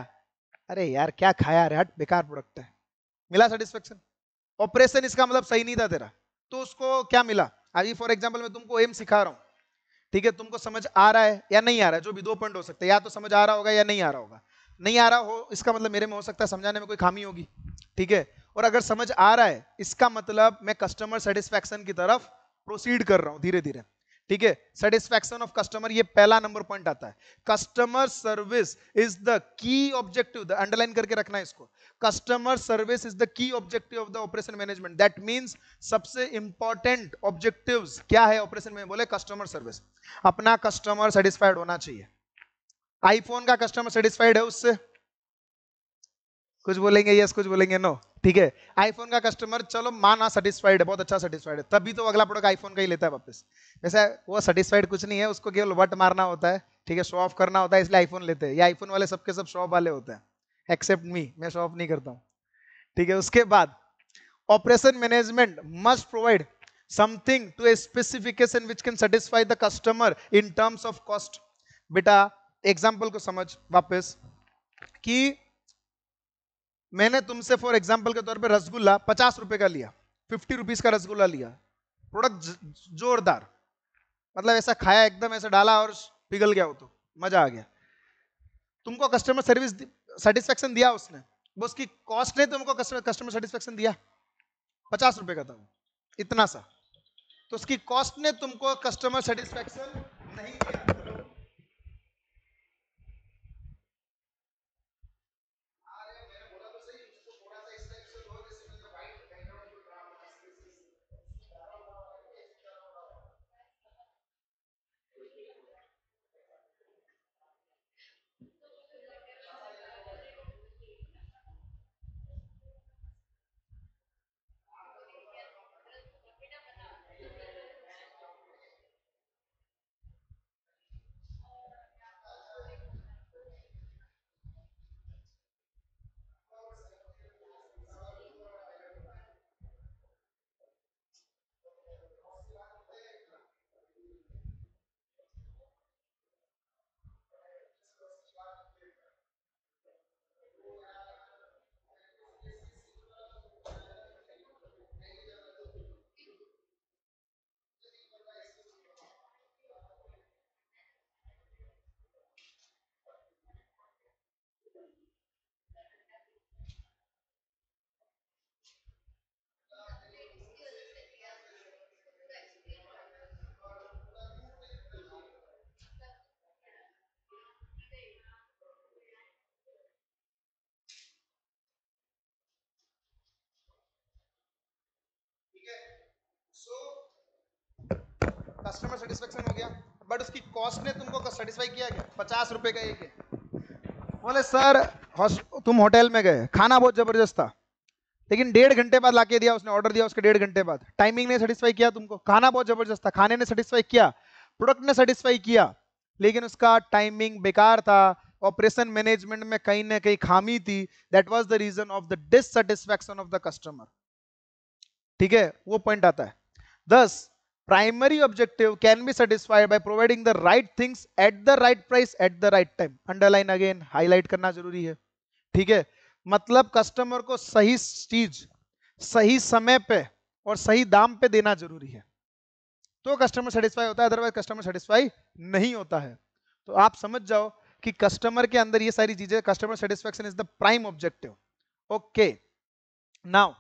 अरे यार क्या खाया रे हट बेकार प्रोडक्ट है मिला सेटिस्फेक्शन ऑपरेशन इसका मतलब सही नहीं था तेरा तो उसको क्या मिला अभी फॉर एग्जाम्पल मैं तुमको एम सिखा रहा हूँ ठीक है तुमको समझ आ रहा है या नहीं आ रहा है जो भी दो पॉइंट हो सकते हैं या तो समझ आ रहा होगा या नहीं आ रहा होगा नहीं आ रहा हो इसका मतलब मेरे में हो सकता है समझाने में कोई खामी होगी ठीक है और अगर समझ आ रहा है इसका मतलब मैं कस्टमर सेटिस्फेक्शन की तरफ प्रोसीड कर रहा हूँ धीरे धीरे ठीक है सेटिस्फेक्शन ऑफ कस्टमर ये पहला नंबर पॉइंट आता है customer service is the key objective underline करके रखना है इसको customer service is the key objective of the operation management that means सबसे इंपॉर्टेंट ऑब्जेक्टिव क्या है ऑपरेशन में बोले कस्टमर सर्विस अपना कस्टमर सेटिस्फाइड होना चाहिए आईफोन का कस्टमर सेटिस्फाइड है उससे कुछ बोलेंगे यस कुछ बोलेंगे नो ठीक है आईफोन का कस्टमर चलो माना सेटिस्फाइड है बहुत अच्छा सेटिस्फाइड है तभी तो अगला प्रोडक्ट आईफोन का ही लेता है वापस वैसे वो सेटिस्फाइड कुछ नहीं है उसको केवल वट मारना होता है ठीक है शो ऑफ करना होता है इसलिए आईफोन लेते हैं ये आईफोन वाले सबके सब शो ऑफ वाले होते हैं एक्सेप्ट मी मैं शो ऑफ नहीं करता हूँ ठीक है उसके बाद operation management must provide something to a specification which can satisfy the customer in terms of cost बेटा एग्जाम्पल को समझ वापस कि मैंने तुमसे फॉर एग्जाम्पल के तौर पर रसगुल्ला पचास रुपए का लिया फिफ्टी रुपीज का रसगुल्ला लिया प्रोडक्ट जोरदार मतलब ऐसा खाया एकदम ऐसा डाला और पिघल गया वो तो मजा आ गया तुमको कस्टमर सर्विस सेटिस्फेक्शन दिया उसने वो उसकी कॉस्ट ने तुमको कस्टमर कस्टमर सेटिस्फेक्शन दिया पचास रुपए का था वो इतना सा तो उसकी कॉस्ट ने तुमको कस्टमर सेटिस्फेक्शन नहीं दिया कस्टमर सेटिस्फेक्शन हो गया बट उसकी कॉस्ट ने तुमको सेटिस्फाई किया क्या पचास रुपए का एक बोले सर तुम होटल में गए खाना बहुत जबरदस्त था लेकिन डेढ़ घंटे बाद लाके दिया उसने ऑर्डर दिया उसके डेढ़ घंटे बाद टाइमिंग ने सेटिस्फाई किया तुमको खाना बहुत जबरदस्त था खाने ने सेटिस्फाई किया प्रोडक्ट ने सेटिस्फाई किया लेकिन उसका टाइमिंग बेकार था ऑपरेशन मैनेजमेंट में कहीं ना कहीं खामी थी that was the reason of the dissatisfaction of the customer ठीक है वो पॉइंट आता है thus primary objective can be satisfied by providing the right things at the right price at the right time. Underline again, highlight करना जरूरी है ठीक है मतलब कस्टमर को सही चीज सही समय पे और सही दाम पे देना जरूरी है तो कस्टमर सेटिस्फाई होता है अदरवाइज कस्टमर सेटिस्फाई नहीं होता है तो आप समझ जाओ कि कस्टमर के अंदर ये सारी चीजें customer satisfaction is the prime objective okay now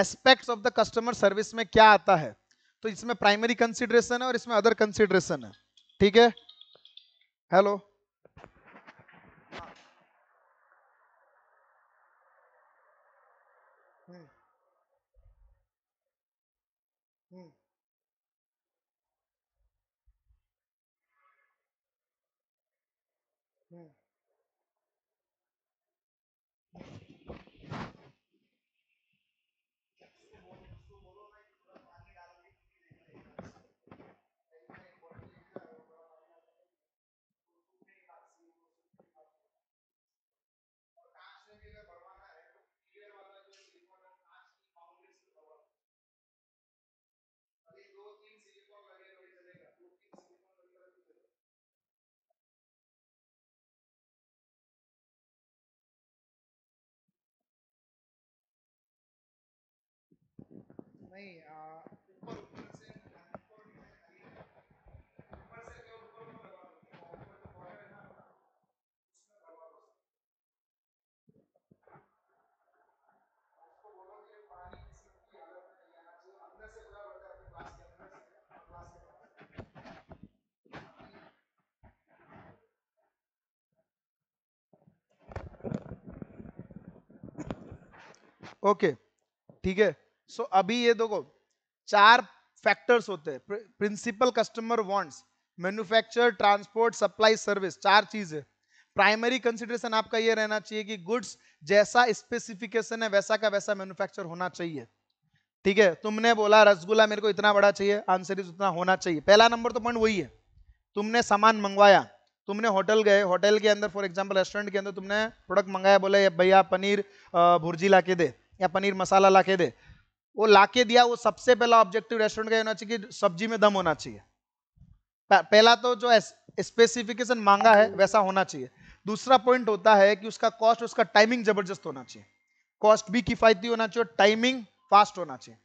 aspects of the customer service में क्या आता है तो इसमें प्राइमरी कंसिडरेशन है और इसमें अदर कंसिडरेशन है ठीक है हेलो नहीं ऊपर ऊपर से ओके ठीक है सो अभी ये देखो चार फैक्टर्स होते हैं principal customer wants manufacture transport supply service चार चीज है प्राइमरी कंसिडरेशन आपका ये रहना चाहिए कि गुड्स जैसा स्पेसिफिकेशन है वैसा का वैसा मैन्युफैक्चर होना चाहिए ठीक है तुमने बोला रसगुल्ला मेरे को इतना बड़ा चाहिए आंसर इज उतना होना चाहिए पहला नंबर तो पॉइंट वही है तुमने सामान मंगवाया तुमने होटल गए होटल के अंदर फॉर एग्जाम्पल रेस्टोरेंट के अंदर तुमने प्रोडक्ट मंगाया बोले भैया पनीर भुर्जी ला दे या पनीर मसाला ला दे वो लाके दिया वो सबसे पहला ऑब्जेक्टिव रेस्टोरेंट का होना चाहिए कि सब्जी में दम होना चाहिए पहला तो जो स्पेसिफिकेशन मांगा है वैसा होना चाहिए दूसरा पॉइंट होता है कि उसका कॉस्ट उसका टाइमिंग जबरदस्त होना चाहिए कॉस्ट भी किफायती होना चाहिए टाइमिंग फास्ट होना चाहिए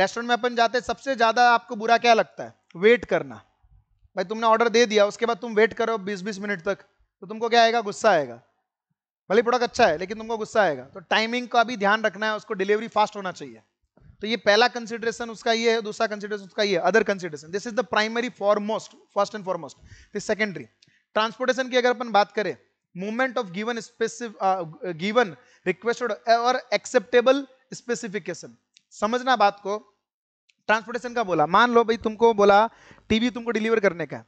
रेस्टोरेंट में अपन जाते हैं सबसे ज्यादा आपको बुरा क्या लगता है वेट करना भाई तुमने ऑर्डर दे दिया उसके बाद तुम वेट करो 20-20 मिनट तक तो तुमको क्या आएगा गुस्सा आएगा भले प्रोडक्ट अच्छा है लेकिन तुमको गुस्सा आएगा तो टाइमिंग का भी ध्यान रखना है उसको डिलीवरी फास्ट होना चाहिए तो ये पहला कंसिडरेशन उसका ये है दूसरा कंसिडरेशन उसका ये other consideration this is the primary for most first and foremost फिर सेकेंडरी ट्रांसपोर्टेशन की अगर अपन बात करें मूवमेंट ऑफ गिवन स्पेसिफ गिवन रिक्वेस्टेड और एक्सेप्टेबल स्पेसिफिकेशन समझना बात को ट्रांसपोर्टेशन का बोला मान लो भाई तुमको बोला टीवी तुमको डिलीवर करने का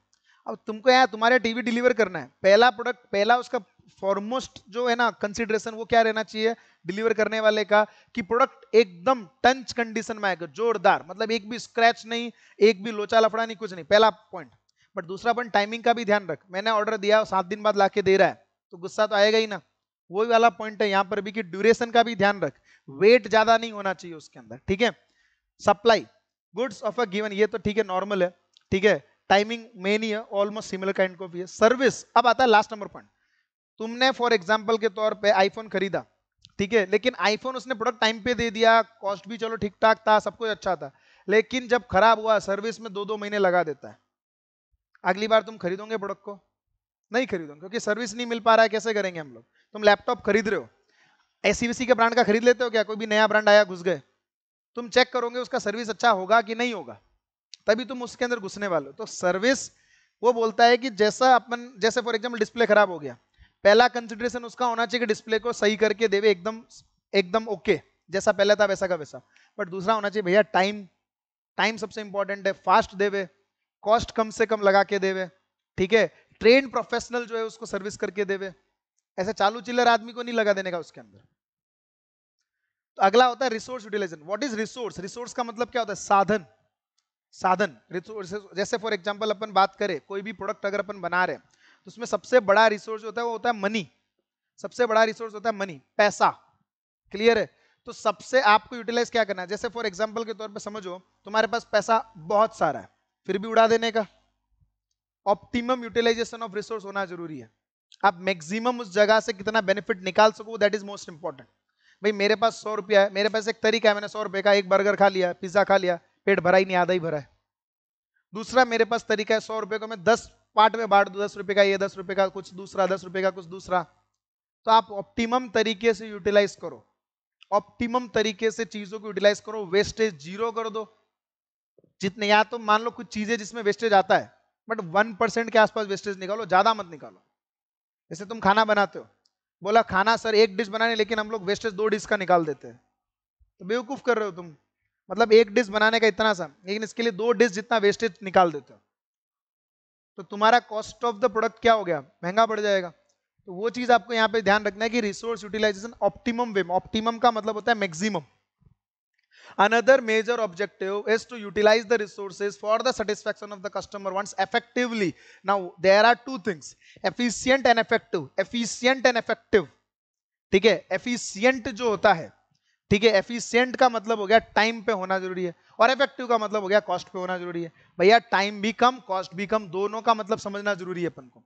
अब तुमको यार तुम्हारे टीवी डिलीवर करना है पहला प्रोडक्ट पहला उसका फॉरमोस्ट जो है ना कंसिडरेशन वो क्या रहना चाहिए डिलीवर करने वाले का कि प्रोडक्ट एकदम टंच कंडीशन में आएगा जोरदार मतलब एक भी स्क्रैच नहीं एक भी लोचा लफड़ा नहीं कुछ नहीं पहला पॉइंट बट दूसरा पॉइंट टाइमिंग का भी ध्यान रख मैंने ऑर्डर दिया सात दिन बाद ला दे रहा है तो गुस्सा तो आएगा ही ना वही वाला पॉइंट है यहाँ पर भी कि ड्यूरेशन का भी ध्यान रख वेट ज्यादा नहीं होना चाहिए उसके अंदर ठीक है supply goods of a given ये तो ठीक है नॉर्मल है ठीक है टाइमिंग मेन ही है ऑलमोस्ट सिमिलर काइंड को भी है सर्विस अब आता है लास्ट नंबर पॉइंट तुमने फॉर एग्जाम्पल के तौर पे आईफोन खरीदा ठीक है लेकिन आईफोन उसने प्रोडक्ट टाइम पे दे दिया कॉस्ट भी चलो ठीक ठाक था सब कुछ अच्छा था लेकिन जब खराब हुआ सर्विस में दो दो महीने लगा देता है अगली बार तुम खरीदोगे प्रोडक्ट को नहीं खरीदोगे क्योंकि सर्विस नहीं मिल पा रहा है कैसे करेंगे हम लोग तुम लैपटॉप खरीद रहे हो एस के ब्रांड का खरीद लेते हो क्या कोई भी नया ब्रांड आया घुस गए तुम चेक करोगे उसका सर्विस अच्छा होगा कि नहीं होगा तभी तुम उसके अंदर घुसने वाले हो तो सर्विस वो बोलता है कि जैसा अपन जैसे फॉर एग्जाम्पल डिस्प्ले खराब हो गया पहला कंसिडरेशन उसका होना चाहिए कि डिस्प्ले को सही करके देवे एकदम एकदम ओके okay. जैसा पहले था वैसा का वैसा बट दूसरा होना चाहिए भैया टाइम टाइम सबसे इंपॉर्टेंट है फास्ट देवे कॉस्ट कम से कम लगा के देवे ठीक है ट्रेन प्रोफेशनल जो है उसको सर्विस करके देवे ऐसे चालू चिल्लर आदमी को नहीं लगा देने का उसके अंदर तो अगला होता है resource utilisation what is resource resource का मतलब क्या होता है साधन साधन रिसोर्स जैसे फॉर एग्जांपल अपन बात करें कोई भी प्रोडक्ट अगर अपन बना रहे हैं तो उसमें सबसे बड़ा रिसोर्स होता है वो होता है मनी सबसे बड़ा रिसोर्स होता है मनी पैसा क्लियर है तो सबसे आपको यूटिलाइज क्या करना है जैसे फॉर एग्जाम्पल के तौर पर समझो तुम्हारे पास पैसा बहुत सारा है फिर भी उड़ा देने का ऑप्टिमम यूटिलाइजेशन ऑफ रिसोर्स होना जरूरी है आप मैक्सिमम उस जगह से कितना बेनिफिट निकाल सको दैट इज मोस्ट इंपॉर्टेंट भाई मेरे पास सौ रुपया है मेरे पास एक तरीका है मैंने सौ रुपए का एक बर्गर खा लिया पिज्जा खा लिया पेट भरा ही नहीं आधा ही भरा है दूसरा मेरे पास तरीका है सौ रुपए को मैं दस पार्ट में बांट दो दस रुपए का ये दस रुपए का कुछ दूसरा दस रुपए का कुछ दूसरा तो आप ऑप्टिमम तरीके से यूटिलाइज करो ऑप्टिमम तरीके से चीजों को यूटिलाइज करो वेस्टेज जीरो कर दो जितने या तो मान लो कुछ चीजें जिसमें वेस्टेज आता है बट वन परसेंट के आसपास वेस्टेज निकालो ज्यादा मत निकालो जैसे तुम खाना बनाते हो बोला खाना सर एक डिश बनाने लेकिन हम लोग वेस्टेज दो डिश का निकाल देते हैं तो बेवकूफ कर रहे हो तुम मतलब एक डिश बनाने का इतना सा लेकिन इसके लिए दो डिश जितना वेस्टेज निकाल देते हो तो तुम्हारा कॉस्ट ऑफ द प्रोडक्ट क्या हो गया महंगा पड़ जाएगा तो वो चीज आपको यहाँ पे ध्यान रखना है कि resource utilisation optimum way optimum का मतलब होता है maximum another major objective is to utilise the resource for the satisfaction of the customer once effectively now there are two things efficient and effective efficient and effective ठीक है efficient जो होता है ठीक है एफिशियंट का मतलब हो गया टाइम पे होना जरूरी है और इफेक्टिव का मतलब हो गया कॉस्ट पे होना जरूरी है भैया टाइम भी कम कॉस्ट भी कम दोनों का मतलब समझना जरूरी है अपन को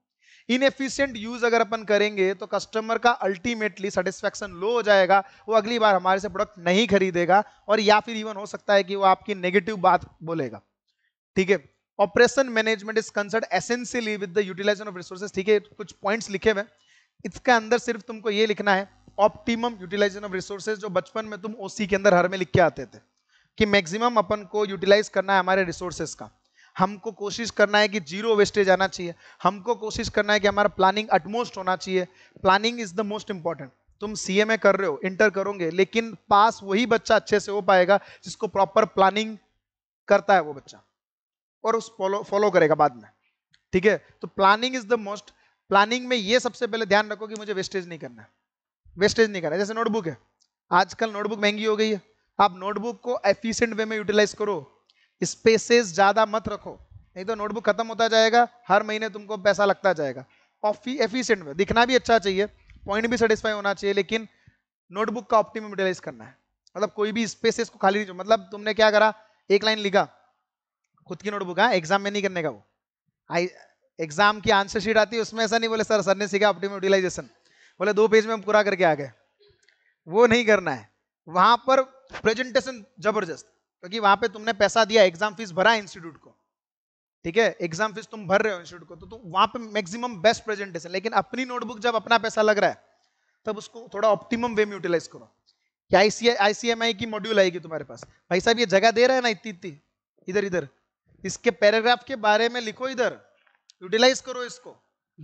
एफिशियंट यूज अगर अपन करेंगे तो कस्टमर का अल्टीमेटली सेटिस्फेक्शन लो हो जाएगा वो अगली बार हमारे से प्रोडक्ट नहीं खरीदेगा और या फिर इवन हो सकता है कि वो आपकी नेगेटिव बात बोलेगा ठीक है operation management is concerned essentially with the utilisation of resources ठीक है कुछ पॉइंट्स लिखे हुए इसके अंदर सिर्फ तुमको ये लिखना है ऑप्टिमम यूटिलाइजेशन ऑफ रिसोर्सेज जो बचपन में तुम ओसी के अंदर हर में लिख के आते थे कि मैक्सिमम अपन को यूटिलाइज करना है हमारे रिसोर्सेज का हमको कोशिश करना है कि जीरो वेस्टेज आना चाहिए हमको कोशिश करना है कि हमारा प्लानिंग अटमोस्ट होना चाहिए planning is the most important तुम सी में कर रहे हो इंटर करोगे लेकिन पास वही बच्चा अच्छे से हो पाएगा जिसको प्रॉपर प्लानिंग करता है वो बच्चा और उस फॉलो फॉलो करेगा बाद में ठीक है तो planning is the most planning में ये सबसे पहले ध्यान रखो कि मुझे वेस्टेज नहीं करना है वेस्टेज नहीं करना जैसे नोटबुक है आजकल नोटबुक महंगी हो गई है आप नोटबुक को एफिशिएंट वे में यूटिलाइज करो स्पेसेस ज़्यादा मत रखो नहीं तो नोटबुक खत्म होता जाएगा हर महीने तुमको पैसा लगता जाएगा ऑफी एफिशिएंट वे दिखना भी अच्छा चाहिए पॉइंट भी सेटिस्फाई होना चाहिए लेकिन नोटबुक का ऑप्टिमम यूटिलाइज करना है मतलब कोई भी स्पेसेस को खाली नहीं मतलब तुमने क्या करा एक लाइन लिखा खुद की नोटबुक है एग्जाम में नहीं करने का वो आई एग्जाम की आंसर शीट आती है उसमें ऐसा नहीं बोले सर सर ने सीखा ऑप्टिमम यूटिलाइजेशन बोले दो पेज में हम पूरा करके आ गए वो नहीं करना है वहां पर प्रेजेंटेशन जबरदस्त क्योंकि तो वहां पे तुमने पैसा दिया एग्जाम फीस भरा इंस्टीट्यूट को ठीक है एग्जाम फीस तुम भर रहे हो इंस्टीट्यूट को तो वहां पे मैक्सिमम बेस्ट प्रेजेंटेशन लेकिन अपनी नोटबुक जब अपना पैसा लग रहा है तब उसको थोड़ा ऑप्टिमम वे में यूटिलाइज करो कि आईसीआई आईसीएमआई की मॉड्यूल आएगी तुम्हारे पास भाई साहब ये जगह दे रहा है ना इतनी इतनी इधर इधर इसके पैराग्राफ के बारे में लिखो इधर यूटिलाइज करो इसको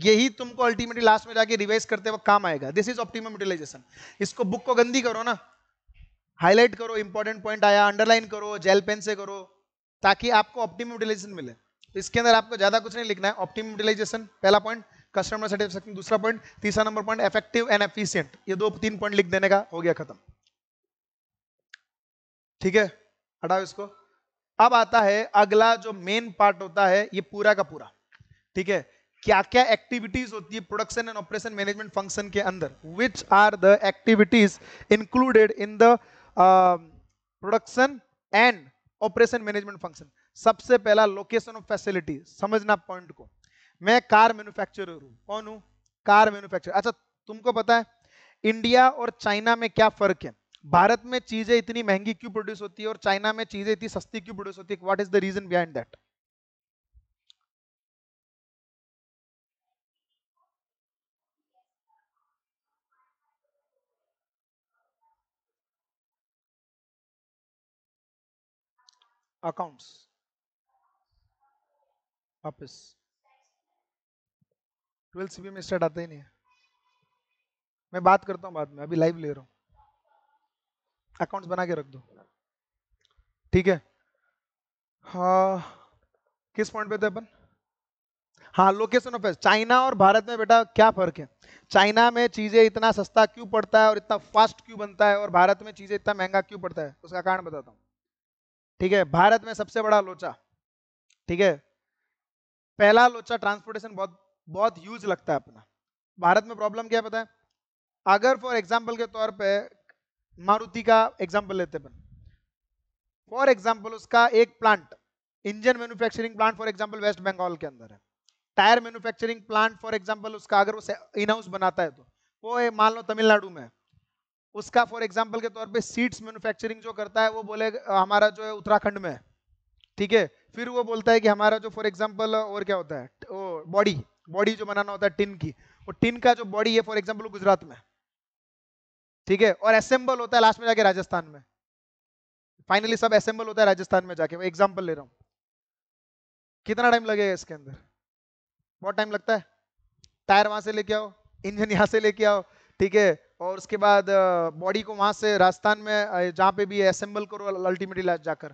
यही तुमको अल्टीमेटली लास्ट में जाके रिवाइज करते वक्त काम आएगा दिस इज ऑप्टिमम यूटिलाइजेशन इसको बुक को गंदी करो ना हाईलाइट करो इंपॉर्टेंट पॉइंट आया अंडरलाइन करो जेल पेन से करो ताकि आपको ऑप्टिमम यूटिलाइजेशन मिले तो इसके अंदर आपको ज्यादा कुछ नहीं लिखना है ऑप्टिमम यूटिलाइजेशन पहला पॉइंट कस्टमर सेटिस्फेक्शन दूसरा पॉइंट तीसरा number point effective and efficient ये दो तीन पॉइंट लिख देने का हो गया खत्म ठीक है हटाओ इसको अब आता है अगला जो मेन पार्ट होता है ये पूरा का पूरा ठीक है क्या क्या एक्टिविटीज होती है production and operation management function के अंदर which are the activities included in the production and operation management function सबसे पहला लोकेशन ऑफ फैसिलिटी समझना पॉइंट को मैं कार मैन्युफैक्चर हूँ कौन हूँ कार मैन्युफैक्चर अच्छा तुमको पता है इंडिया और चाइना में क्या फर्क है भारत में चीजें इतनी महंगी क्यों प्रोड्यूस होती है और चाइना में चीजें इतनी सस्ती क्यों प्रोड्यूस होती है what is the reason behind that accounts office twelfth CB में स्टार्ट आता ही नहीं है मैं बात करता हूं बाद में अभी लाइव ले रहा हूं अकाउंट्स बना के रख दो ठीक है हाँ किस पॉइंट पे थे अपन हाँ लोकेशन ऑफ एस चाइना और भारत में बेटा क्या फर्क है चाइना में चीजें इतना सस्ता क्यों पड़ता है और इतना फास्ट क्यों बनता है और भारत में चीजें इतना महंगा क्यों पड़ता है उसका कारण बताता हूँ ठीक है भारत में सबसे बड़ा लोचा ठीक है पहला लोचा ट्रांसपोर्टेशन बहुत बहुत यूज लगता है अपना भारत में प्रॉब्लम क्या पता है अगर फॉर एग्जाम्पल के तौर पे मारुति का एग्जाम्पल लेते हैं फॉर एग्जाम्पल उसका एक plant engine manufacturing plant for example West Bengal के अंदर है tyre manufacturing plant for example उसका अगर वो इन हाउस बनाता है तो वो मान लो तमिलनाडु में उसका फॉर एग्जाम्पल के तौर पे सीड्स मैन्युफैक्चरिंग जो करता है वो बोले हमारा जो है उत्तराखंड में ठीक है फिर वो बोलता है कि हमारा जो फॉर एग्जाम्पल और क्या होता है बॉडी बॉडी जो बनाना होता है टिन की वो टिन का जो बॉडी है फॉर एग्जाम्पल गुजरात में ठीक है और असेंबल होता है लास्ट में जाके राजस्थान में फाइनली सब असेंबल होता है राजस्थान में जाके मैं एग्जाम्पल ले रहा हूँ कितना टाइम लगेगा इसके अंदर बहुत टाइम लगता है टायर वहां से लेके आओ इंजन यहां से लेके आओ ठीक है और उसके बाद बॉडी को वहाँ से राजस्थान में जहाँ पे भी असेंबल करो अल्टीमेटली लास्ट जाकर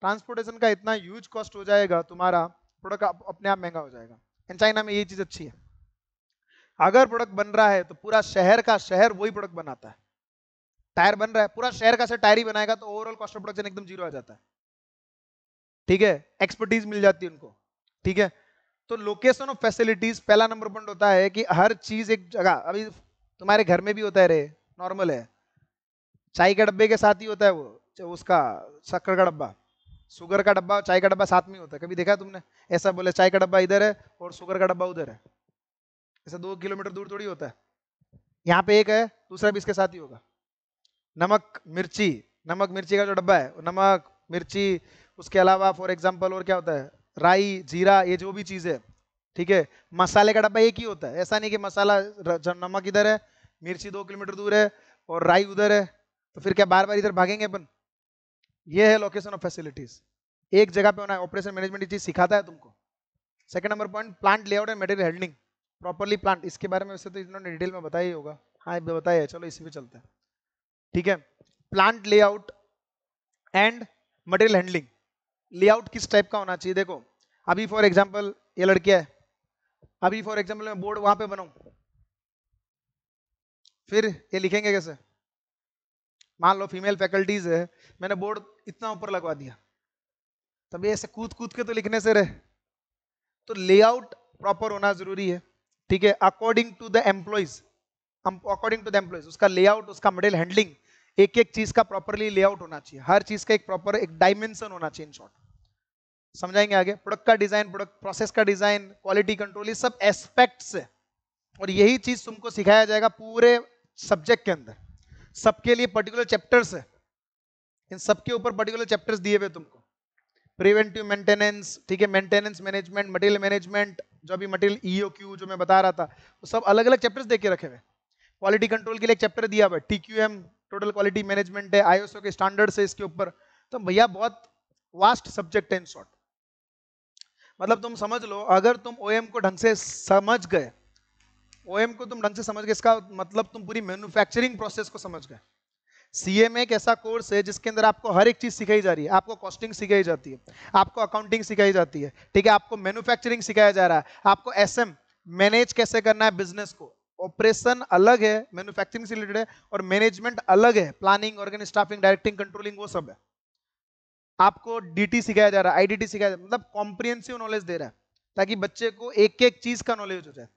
ट्रांसपोर्टेशन का इतना ह्यूज कॉस्ट हो जाएगा तुम्हारा प्रोडक्ट अपने आप महंगा हो जाएगा एंड चाइना में ये चीज़ अच्छी है अगर प्रोडक्ट बन रहा है तो पूरा शहर का शहर वही प्रोडक्ट बनाता है टायर बन रहा है पूरा शहर का शहर टायर ही बनाएगा तो ओवरऑल कॉस्ट ऑफ प्रोडक्शन एकदम जीरो आ जाता है ठीक है एक्सपर्टीज मिल जाती है उनको ठीक है तो लोकेशन ऑफ फैसिलिटीज पहला नंबर पॉइंट होता है कि हर चीज एक जगह अभी तुम्हारे घर में भी होता है रे नॉर्मल है चाय के डब्बे के साथ ही होता है वो उसका शक्कर का डब्बा शुगर का डब्बा चाय का डब्बा साथ में होता है कभी देखा तुमने ऐसा बोले चाय का डब्बा इधर है और शुगर का डब्बा उधर है ऐसा दो किलोमीटर दूर थोड़ी होता है यहाँ पे एक है दूसरा भी इसके साथ ही होगा नमक मिर्ची नमक मिर्ची का जो डब्बा है नमक मिर्ची उसके अलावा फॉर एग्जाम्पल और क्या होता है राई जीरा ये जो भी चीज़ है ठीक है मसाले का डब्बा एक ही होता है ऐसा नहीं कि मसाला नमक इधर है मिर्ची दो किलोमीटर दूर है और राई उधर है तो फिर क्या बार बार इधर भागेंगे अपन ये है लोकेशन ऑफ फैसिलिटीज एक जगह पे होना है ऑपरेशन मैनेजमेंट चीज सिखाता है तुमको second number point plant layout and material handling properly plant इसके बारे में वैसे तो इन्होंने डिटेल में बताया ही होगा हाँ बताया चलो इसी पे चलते हैं ठीक है plant layout and material handling layout किस टाइप का होना चाहिए देखो अभी फॉर एग्जाम्पल ये लड़किया है अभी फॉर एग्जाम्पल मैं बोर्ड वहां पे बनाऊ फिर ये लिखेंगे कैसे मान लो फीमेल फैकल्टीज है मैंने बोर्ड इतना ऊपर लगवा दिया तब ऐसे कूद कूद के तो लिखने से रहे तो लेआउट प्रॉपर होना जरूरी है ठीक है according to the employees according to the employees उसका लेआउट उसका मटेरियल हैंडलिंग एक एक चीज का प्रॉपरली लेआउट होना चाहिए हर चीज का एक प्रॉपर एक डायमेंशन होना चाहिए इन शॉर्ट समझाएंगे आगे प्रोडक्ट का डिजाइन प्रोडक्ट प्रोसेस का डिजाइन क्वालिटी कंट्रोल ये सब एस्पेक्ट्स है और यही चीज तुमको सिखाया जाएगा पूरे सब्जेक्ट के अंदर सबके लिए पर्टिकुलर चैप्टर्स है इन सबके ऊपर पर्टिकुलर चैप्टर्स दिए हुए तुमको प्रिवेंटिव मेंटेनेंस ठीक है मेंटेनेंस मैनेजमेंट मटेरियल मैनेजमेंट जो अभी मटेरियल ईओ क्यू जो मैं बता रहा था वो सब अलग अलग चैप्टर्स देके रखे हुए क्वालिटी कंट्रोल के लिए एक चैप्टर दिया हुआ है T Q M total quality management है आईओसओ के स्टैंडर्ड्स है इसके ऊपर तो भैया बहुत वास्ट सब्जेक्ट है इन शॉर्ट मतलब तुम समझ लो अगर तुम ओ को ढंग से समझ गए ओ को तुम ढंग से समझ गए इसका मतलब तुम पूरी मैन्युफैक्चरिंग प्रोसेस को समझ गए सी एम एक ऐसा कोर्स है जिसके अंदर आपको हर एक चीज़ सिखाई जा रही है आपको कॉस्टिंग सिखाई जाती है आपको अकाउंटिंग सिखाई जाती है ठीक है आपको मैन्युफैक्चरिंग सिखाया जा रहा है आपको एस एम मैनेज कैसे करना है बिजनेस को ऑपरेशन अलग है मैन्युफैक्चरिंग से रिलेटेड है और मैनेजमेंट अलग है planning organic staffing directing controlling वो सब है आपको डीटी सिखाया जा रहा है आई सिखाया जा रहा है मतलब कॉम्प्रिहेंसिव नॉलेज दे रहा है ताकि बच्चे को एक एक चीज का नॉलेज हो जाए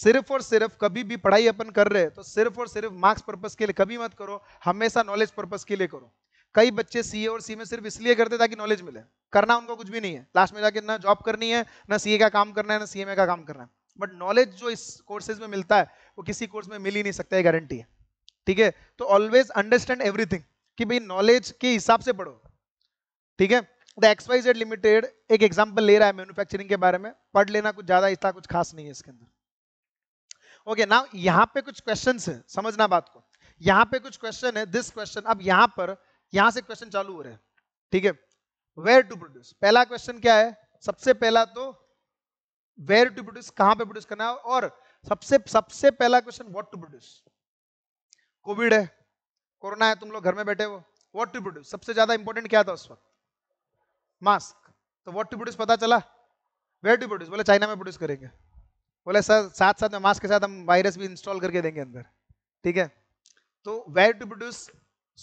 सिर्फ और सिर्फ कभी भी पढ़ाई अपन कर रहे हैं तो सिर्फ और सिर्फ मार्क्स पर्पज के लिए कभी मत करो हमेशा नॉलेज पर्पज के लिए करो कई बच्चे सी और सी में सिर्फ इसलिए करते ताकि नॉलेज मिले करना उनको कुछ भी नहीं है लास्ट में जाके ना जॉब करनी है ना सी का काम करना है ना सीएमए का काम करना है बट नॉलेज जो इस कोर्सेज में मिलता है वो किसी कोर्स में मिल ही नहीं सकता है गारंटी है ठीक है तो ऑलवेज अंडरस्टैंड एवरीथिंग कि भाई नॉलेज के हिसाब से पढ़ो ठीक है the X Y Z limited एक एग्जाम्पल ले रहा है मैन्युफैक्चरिंग के बारे में पढ़ लेना कुछ ज्यादा इतना कुछ खास नहीं है इसके अंदर ओके ना यहाँ पे कुछ क्वेश्चन है समझना बात को यहाँ पे कुछ क्वेश्चन है दिस क्वेश्चन अब यहाँ पर यहाँ से क्वेश्चन चालू हो रहे हैं ठीक है वेयर टू प्रोड्यूस पहला क्वेश्चन क्या है सबसे पहला तो वेयर टू प्रोड्यूस कहाँ पे प्रोड्यूस करना है और सबसे सबसे पहला question what to produce Covid है कोरोना है तुम लोग घर में बैठे हो व्हाट टू प्रोड्यूस सबसे ज्यादा इंपॉर्टेंट क्या था उस वक्त मास्क तो व्हाट टू प्रोड्यूस पता चला वेयर टू प्रोड्यूस बोले चाइना में प्रोड्यूस करेंगे बोले सर साथ साथ में मास्क के साथ हम वायरस भी इंस्टॉल करके देंगे अंदर ठीक है तो वेयर टू प्रोड्यूस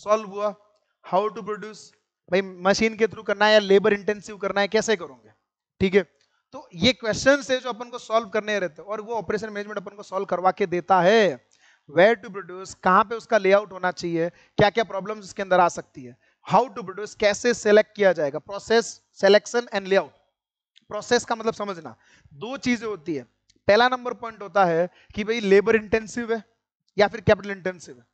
सॉल्व हुआ हाउ टू प्रोड्यूस भाई मशीन के थ्रू करना है या लेबर इंटेंसिव करना है कैसे करोगे ठीक है तो ये क्वेश्चन है जो अपन को सॉल्व करने रहते और वो ऑपरेशन मैनेजमेंट अपन को सॉल्व करवा के देता है वेयर टू प्रोड्यूस कहाँ पे उसका लेआउट होना चाहिए क्या क्या प्रॉब्लम्स इसके अंदर आ सकती है हाउ टू प्रोड्यूस कैसे सेलेक्ट किया जाएगा process selection and layout process का मतलब समझना दो चीजें होती है पहला नंबर पॉइंट होता है कि भाई लेबर इंटेंसिव है या फिर कैपिटल इंटेंसिव है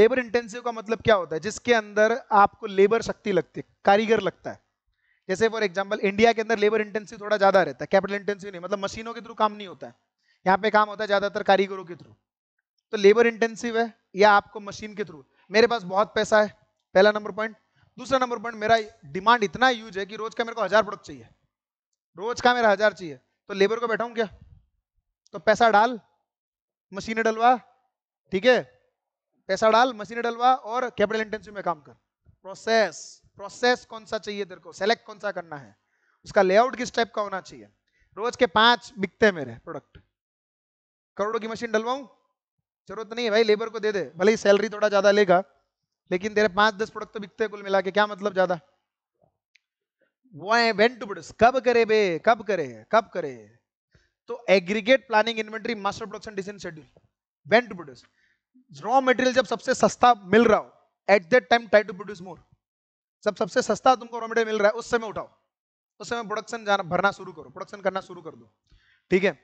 लेबर इंटेंसिव का मतलब क्या होता है जिसके अंदर आपको लेबर शक्ति लगती है कारीगर लगता है जैसे फॉर एग्जाम्पल इंडिया के अंदर लेबर इंटेंसिव थोड़ा ज्यादा रहता है कैपिटल इंटेंसिव नहीं मतलब मशीनों के थ्रू काम नहीं होता है यहाँ पे काम होता है ज्यादातर कारीगरों के थ्रू तो लेबर इंटेंसिव है या आपको मशीन के थ्रू मेरे पास बहुत पैसा है पहला नंबर पॉइंट दूसरा नंबर पॉइंट मेरा डिमांड इतना यूज है कि रोज का मेरे को हजार प्रोडक्ट चाहिए रोज का मेरा हजार चाहिए तो लेबर को बैठाऊं क्या तो पैसा डाल मशीनें डलवा ठीक है पैसा डाल मशीनें डलवा और कैपिटल इंटेंसिव में काम कर प्रोसेस प्रोसेस कौन सा चाहिए तेरे को सेलेक्ट कौन सा करना है उसका लेआउट किस टाइप का होना चाहिए रोज के पांच बिकते हैं मेरे प्रोडक्ट करोड़ों की मशीन डलवाऊं जरूरत नहीं है भाई लेबर को दे दे भले ही सैलरी थोड़ा ज्यादा लेगा लेकिन तेरे पांच दस प्रोडक्ट तो बिकते हैं कुल मिला के क्या मतलब ज्यादा वेन टू प्रोड्यूस कब करे बे कब करे कब करे तो aggregate planning inventory master production decision schedule when to produce raw material जब सबसे सस्ता मिल रहा हो at that time try to produce more जब सबसे सस्ता तुमको रॉ मटेरियल मिल रहा है उस समय उठाओ उस समय प्रोडक्शन जाना भरना शुरू करो प्रोडक्शन करना शुरू कर दो ठीक है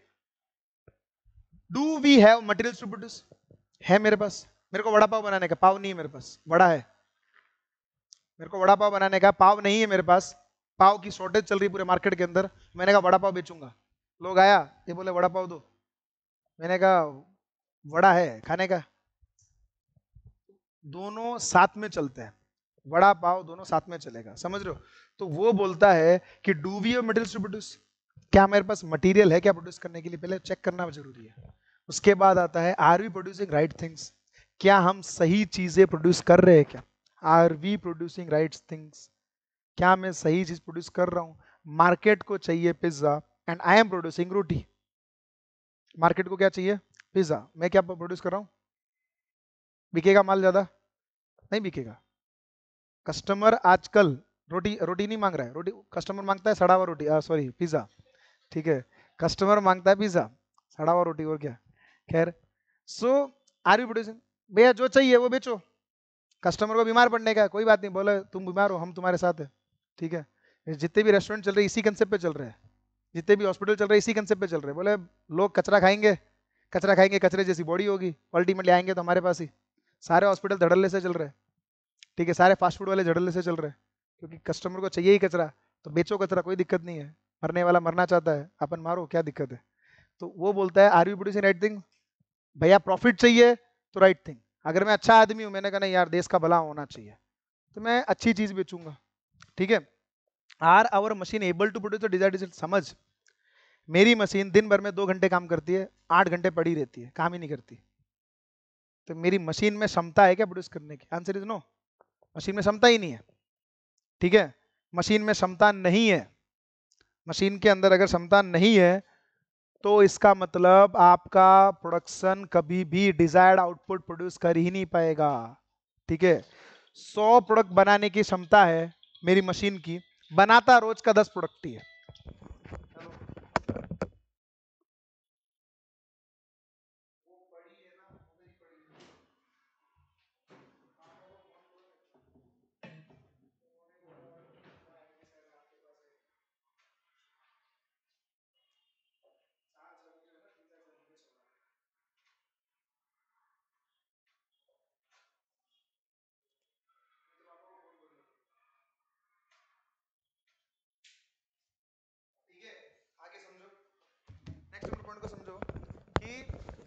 do we have material to produce है मेरे पास मेरे को वड़ा पाव बनाने का पाव नहीं है मेरे पास वड़ा है मेरे को वड़ा पाव बनाने का पाव नहीं है मेरे पास पाव की शॉर्टेज चल रही पूरे मार्केट के अंदर मैंने कहा वड़ा पाव बेचूंगा लोग आया ये बोले वड़ा पाव दो मैंने कहा वड़ा है खाने का दोनों साथ में चलते हैं वड़ा पाव दोनों साथ में चलेगा समझ रहे हो तो वो बोलता है कि do we materials to produce क्या मेरे पास मटेरियल है क्या प्रोड्यूस करने के लिए पहले चेक करना जरूरी है उसके बाद आता है are we producing right things क्या हम सही चीज़ें प्रोड्यूस कर रहे हैं क्या are we producing right things क्या मैं सही चीज़ प्रोड्यूस कर रहा हूँ मार्केट को चाहिए pizza and I am producing roti market को क्या चाहिए पिज्ज़ा मैं क्या प्रोड्यूस कर रहा हूँ बिकेगा माल ज़्यादा नहीं बिकेगा कस्टमर आजकल रोटी रोटी नहीं मांग रहा है रोटी कस्टमर मांगता है सड़ा हुआ रोटी सॉरी पिज़्ज़ा ठीक है कस्टमर मांगता है पिज़्ज़ा सड़ा हुआ रोटी और क्या खैर सो आर यू प्रोड्यूसिंग भैया जो चाहिए वो बेचो कस्टमर को बीमार पड़ने का कोई बात नहीं बोले तुम बीमार हो हम तुम्हारे साथ है ठीक है जितने भी रेस्टोरेंट चल रहे इसी कंसेप्ट पे चल रहे हैं जितने भी हॉस्पिटल चल रहे इसी कंसेप्ट पे चल रहे बोले लोग कचरा खाएंगे कचरा खाएंगे कचरे जैसी बॉडी होगी अल्टीमेटली आएंगे तो हमारे पास ही सारे हॉस्पिटल धड़ल्ले से चल रहे ठीक है सारे फास्ट फूड वाले झड़ल्ले से चल रहे क्योंकि कस्टमर को चाहिए ही कचरा तो बेचो कचरा कोई दिक्कत नहीं है मरने वाला मरना चाहता है अपन मारो क्या दिक्कत है तो वो बोलता है are you producing right thing भैया प्रॉफिट चाहिए तो राइट थिंग अगर मैं अच्छा आदमी हूँ मैंने कहा नहीं यार देश का भला होना चाहिए तो मैं अच्छी चीज़ बेचूंगा ठीक है are our machine able to produce desire result समझ मेरी मशीन दिन भर में दो घंटे काम करती है आठ घंटे पड़ी रहती है काम ही नहीं करती तो मेरी मशीन में क्षमता है क्या प्रोड्यूस करने की आंसर इज नो मशीन में क्षमता ही नहीं है ठीक है मशीन में क्षमता नहीं है मशीन के अंदर अगर क्षमता नहीं है तो इसका मतलब आपका प्रोडक्शन कभी भी डिजायर्ड आउटपुट प्रोड्यूस कर ही नहीं पाएगा ठीक है सौ प्रोडक्ट बनाने की क्षमता है मेरी मशीन की बनाता रोज का दस प्रोडक्ट ही है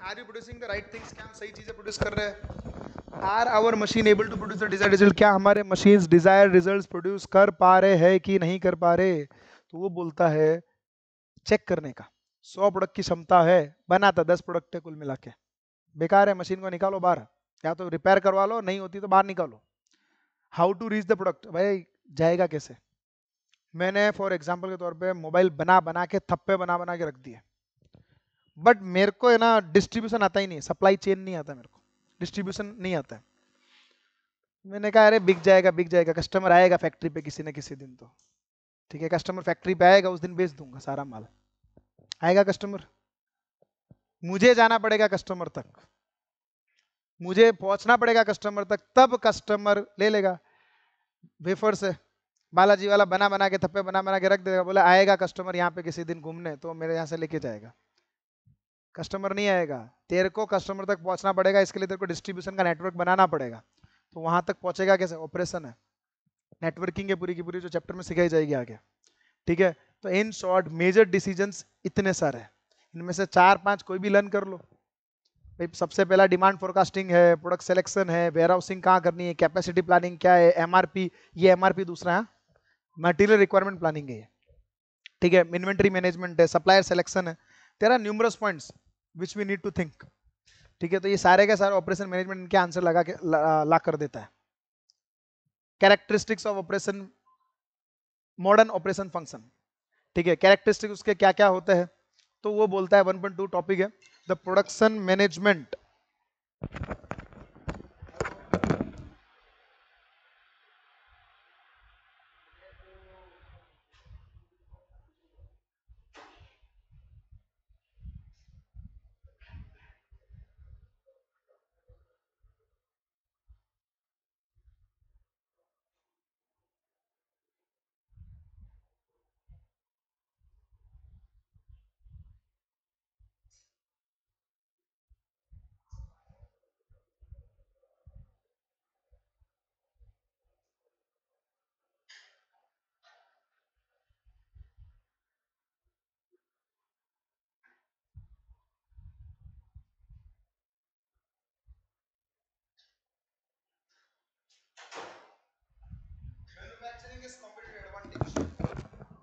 are you producing the right things क्या हम सही चीज़ें प्रोड्यूस कर रहे हैं are our machine able to produce the desire result क्या हमारे मशीन डिजायर रिजल्ट प्रोड्यूस कर पा रहे हैं कि नहीं कर पा रहे तो वो बोलता है चेक करने का सौ प्रोडक्ट की क्षमता है बनाता दस प्रोडक्ट है कुल मिला के बेकार है मशीन को निकालो बाहर या तो रिपेयर करवा लो नहीं होती तो बाहर निकालो how to reach the product भाई जाएगा कैसे मैंने फॉर एग्जाम्पल के तौर पे मोबाइल बना बना के थप्पे बना बना के रख दिए बट मेरे को है ना डिस्ट्रीब्यूशन आता ही नहीं सप्लाई चेन नहीं आता मेरे को डिस्ट्रीब्यूशन नहीं आता है मैंने कहा अरे बिक जाएगा बिक जाएगा कस्टमर आएगा फैक्ट्री पे किसी न किसी दिन तो ठीक है कस्टमर फैक्ट्री पे आएगा उस दिन बेच दूंगा सारा माल आएगा कस्टमर मुझे जाना पड़ेगा कस्टमर तक मुझे पहुंचना पड़ेगा कस्टमर तक तब कस्टमर ले लेगा वेफर से बालाजी वाला बना बना के थप्पे बना बना के रख देगा बोला आएगा कस्टमर यहाँ पे किसी दिन घूमने तो मेरे यहाँ से लेके जाएगा कस्टमर नहीं आएगा तेरे को कस्टमर तक पहुंचना पड़ेगा इसके लिए तेरे को डिस्ट्रीब्यूशन का नेटवर्क बनाना पड़ेगा तो वहां तक पहुंचेगा कैसे ऑपरेशन है नेटवर्किंग है पूरी की पूरी जो चैप्टर में सिखाई जाएगी आगे ठीक है तो इन शॉर्ट मेजर डिसीजन इतने सारे हैं इनमें से चार पांच कोई भी लर्न कर लो भाई सबसे पहला डिमांड फोरकास्टिंग है प्रोडक्ट सेलेक्शन है वेयर हाउसिंग कहाँ करनी है कैपेसिटी प्लानिंग क्या है एम ये एम दूसरा है मटेरियल रिक्वायरमेंट प्लानिंग है ये ठीक है इन्वेंट्री मैनेजमेंट है सप्लायर सेलेक्शन है तेरा numerous points which we need to think ठीक है तो ये सारे के सारे ऑपरेशन मैनेजमेंट इनके आंसर लगा के ला, ला कर देता है characteristics of operation modern operation function ठीक है कैरेक्टरिस्टिक उसके क्या क्या होते हैं तो वो बोलता है 1.2 टॉपिक है द प्रोडक्शन मैनेजमेंट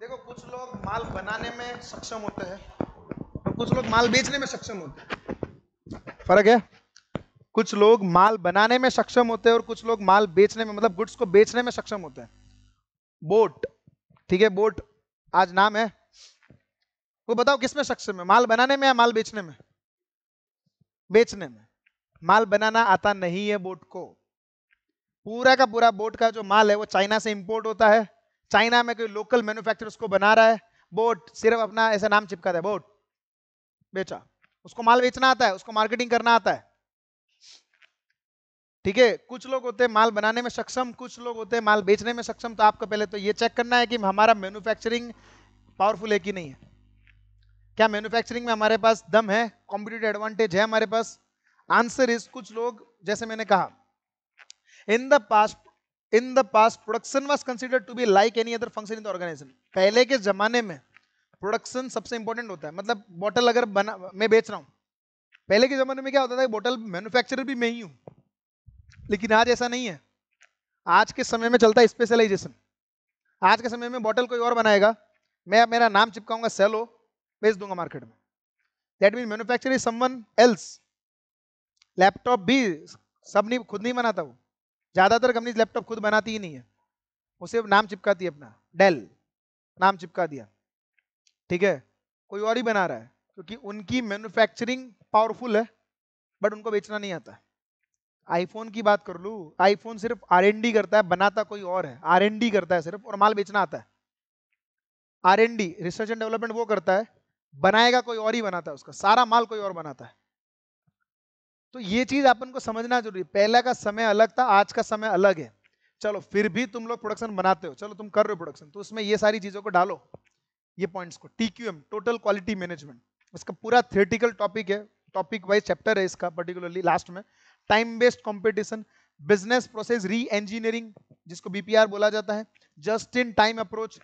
देखो कुछ लोग माल बनाने में सक्षम होते हैं और कुछ लोग माल बेचने में सक्षम होते हैं फर्क है कुछ लोग माल बनाने में सक्षम होते हैं और कुछ लोग माल बेचने में मतलब गुड्स को बेचने में सक्षम होते हैं बोट ठीक है बोट आज नाम है वो बताओ किस में सक्षम है माल बनाने में या माल बेचने में बेचने में माल बनाना आता नहीं है बोट को पूरा का पूरा बोट का जो माल है वो चाइना से इम्पोर्ट होता है चाइना में कोई लोकल मैन्युफैक्चर उसको बना रहा है बोट सिर्फ अपना ऐसा नाम चिपका है बोट बेचा उसको माल बेचना आता है उसको मार्केटिंग करना आता है ठीक है कुछ लोग होते हैं माल बनाने में सक्षम कुछ लोग होते हैं माल बेचने में सक्षम तो आपको पहले तो ये चेक करना है कि हमारा मैन्युफैक्चरिंग पावरफुल है कि नहीं है क्या मैन्युफैक्चरिंग में हमारे पास दम है कॉम्पिटेटिव एडवांटेज है हमारे पास आंसर इज कुछ लोग जैसे मैंने कहा in the past in the past production was considered to be like any other function in the organization पहले के जमाने में प्रोडक्शन सबसे इंपॉर्टेंट होता है मतलब बॉटल अगर बना मैं बेच रहा हूँ पहले के जमाने में क्या होता था बॉटल मैन्युफैक्चरर भी मैं ही हूँ लेकिन आज ऐसा नहीं है आज के समय में चलता है स्पेशलाइजेशन आज के समय में बॉटल कोई और बनाएगा मैं मेरा नाम चिपकाऊंगा सेलो बेच दूंगा मार्केट में that mean manufacture is someone else laptop भी सब नहीं खुद नहीं बनाता वो ज़्यादातर कंपनीज लैपटॉप खुद बनाती ही नहीं है वो सिर्फ नाम चिपकाती है अपना डेल नाम चिपका दिया ठीक है कोई और ही बना रहा है क्योंकि उनकी मैन्युफैक्चरिंग पावरफुल है बट उनको बेचना नहीं आता आईफोन की बात कर लू आईफोन सिर्फ आर करता है बनाता कोई और है आर करता है सिर्फ और माल बेचना आता है आर रिसर्च एंड डेवलपमेंट वो करता है बनाएगा कोई और ही बनाता है उसका सारा माल कोई और बनाता है तो ये चीज अपन को समझना जरूरी पहले का समय अलग था आज का समय अलग है चलो फिर भी तुम लोग प्रोडक्शन बनाते हो चलो तुम कर रहे हो प्रोडक्शन तो उसमें ये सारी चीजों को डालो ये पॉइंट्स को टीक्यूएम टोटल क्वालिटी मैनेजमेंट इसका पूरा थियोटिकल टॉपिक है टॉपिक वाइज चैप्टर है इसका पर्टिकुलरली लास्ट में time based competition business process reengineering जिसको बीपीआर बोला जाता है just in time approach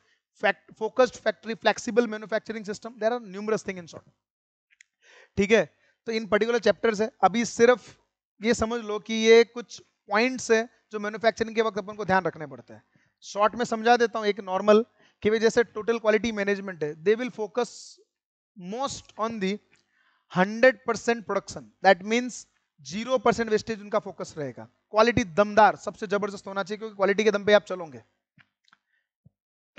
focused factory flexible manufacturing system there are numerous thing in short ठीक है तो इन पर्टिकुलर चैप्टर्स है अभी सिर्फ ये समझ लो कि ये कुछ पॉइंट्स है जो मैन्युफैक्चरिंग के वक्त अपन को ध्यान रखने पड़ते हैं शॉर्ट में समझा देता हूँ एक नॉर्मल कि भाई जैसे टोटल क्वालिटी मैनेजमेंट है they will focus most on the 100 percent production that means zero percent wastage उनका फोकस रहेगा क्वालिटी दमदार सबसे जबरदस्त होना चाहिए क्योंकि क्वालिटी के दम पे आप चलोगे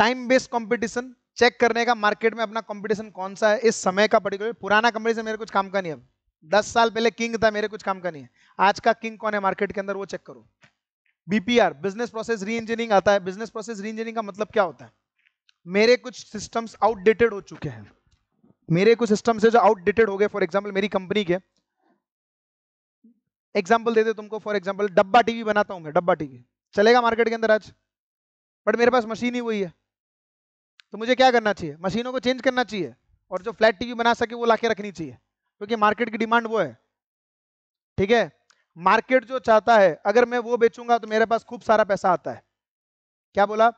टाइम बेस्ड कंपटीशन चेक करने का मार्केट में अपना कंपटीशन कौन सा है इस समय का पर्टिकुलर पुराना कंपटीशन मेरे कुछ काम का नहीं अब दस साल पहले किंग था मेरे कुछ काम का नहीं है आज का किंग कौन है मार्केट के अंदर वो चेक करो BPR business process reengineering आता है बिजनेस प्रोसेस री इंजीनियरिंग का मतलब क्या होता है मेरे कुछ सिस्टम्स आउटडेटेड हो चुके हैं मेरे कुछ सिस्टम्स है जो आउटडेटेड हो गए फॉर एग्जाम्पल मेरी कंपनी के एग्जाम्पल देते तुमको फॉर एग्जाम्पल डब्बा टीवी बनाता हूँ मैं डब्बा टीवी चलेगा मार्केट के अंदर आज बट मेरे पास मशीन ही वही है तो मुझे क्या करना चाहिए मशीनों को चेंज करना चाहिए और जो फ्लैट टीवी बना सके वो लाके रखनी चाहिए क्योंकि मार्केट की डिमांड वो है ठीक है मार्केट जो चाहता है अगर मैं वो बेचूंगा तो मेरे पास खूब सारा पैसा आता है क्या बोला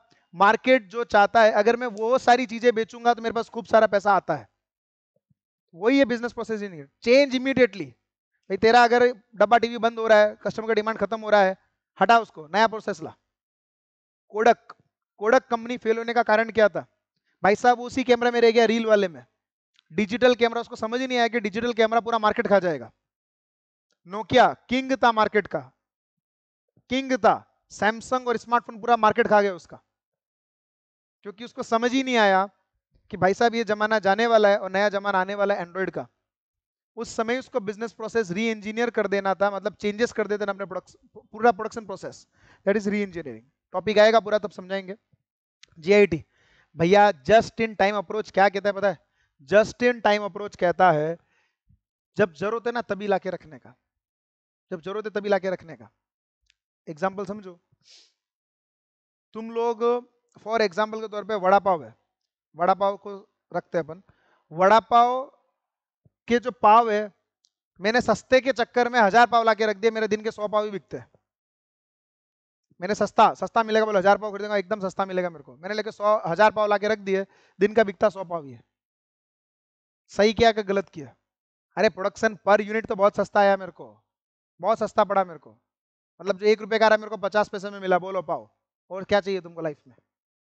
मार्केट जो चाहता है अगर मैं वो सारी चीजें बेचूंगा तो मेरे पास खूब सारा पैसा आता है वही है बिजनेस प्रोसेस चेंज इमीडिएटली भाई तेरा अगर डब्बा टीवी बंद हो रहा है कस्टमर का डिमांड खत्म हो रहा है हटा उसको नया प्रोसेस ला कोडक कोडक कंपनी फेल होने का कारण क्या था भाई साहब उसी कैमरा में रह गया रील वाले में डिजिटल कैमरा उसको समझ ही नहीं आया कि डिजिटल कैमरा पूरा मार्केट खा जाएगा नोकिया किंग था मार्केट का किंग था सैमसंग और स्मार्टफोन पूरा मार्केट खा गया उसका क्योंकि उसको समझ ही नहीं आया कि भाई साहब ये जमाना जाने वाला है और नया जमाना आने वाला है एंड्रॉयड का उस समय उसको बिजनेस प्रोसेस री इंजीनियर कर देना था मतलब चेंजेस कर देते अपने पूरा production process that is reengineering topic आएगा पूरा तब समझाएंगे जी भैया जस्ट इन टाइम अप्रोच क्या कहता है पता है जस्ट इन टाइम अप्रोच कहता है जब जरूरत है ना तभी लाके रखने का जब जरूरत है तभी लाके रखने का एग्जाम्पल समझो तुम लोग फॉर एग्जाम्पल के तौर पे वड़ा पाव है वड़ा पाव को रखते हैं अपन वड़ा पाव के जो पाव है मैंने सस्ते के चक्कर में हजार पाव लाके रख दिया मेरे दिन के सौ पाव ही बिकते हैं मैंने सस्ता सस्ता मिलेगा बोलो हजार पाव खरीदेगा एकदम सस्ता मिलेगा मेरे को मैंने लेके सौ हजार पाव लाके रख दिए दिन का बिकता सौ पाव ही है सही किया कि गलत किया अरे प्रोडक्शन पर यूनिट तो बहुत सस्ता आया मेरे को बहुत सस्ता पड़ा मेरे को मतलब जो एक रुपये का रहा मेरे को पचास पैसे में मिला बोलो पाओ और क्या चाहिए तुमको लाइफ में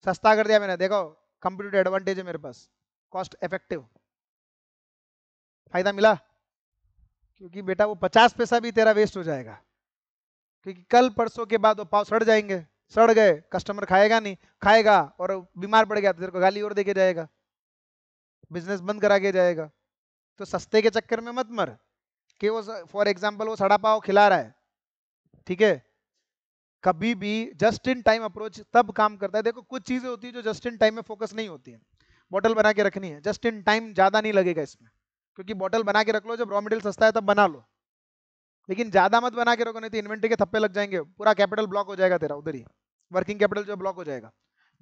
सस्ता कर दिया मैंने देखो कंप्यूटर एडवांटेज है मेरे पास कॉस्ट इफेक्टिव फायदा मिला क्योंकि बेटा वो पचास पैसा भी तेरा वेस्ट हो जाएगा क्योंकि कल परसों के बाद वो पाव सड़ जाएंगे सड़ गए कस्टमर खाएगा नहीं खाएगा और बीमार पड़ गया तो तेरे को गाली और देके जाएगा बिजनेस बंद करा के जाएगा तो सस्ते के चक्कर में मत मर कि वो फॉर एग्जाम्पल वो सड़ा पाव खिला रहा है ठीक है कभी भी जस्ट इन टाइम अप्रोच तब काम करता है देखो कुछ चीजें होती है जो जस्ट इन टाइम में फोकस नहीं होती है बॉटल बना के रखनी है जस्ट इन टाइम ज्यादा नहीं लगेगा इसमें क्योंकि बॉटल बना के रख लो जब रॉ मटेरियल सस्ता है तब बना लो लेकिन ज्यादा मत बना के रखो नहीं तो इन्वेंट्री के थप्पे लग जाएंगे पूरा कैपिटल ब्लॉक हो जाएगा तेरा उधर ही वर्किंग कैपिटल जो ब्लॉक हो जाएगा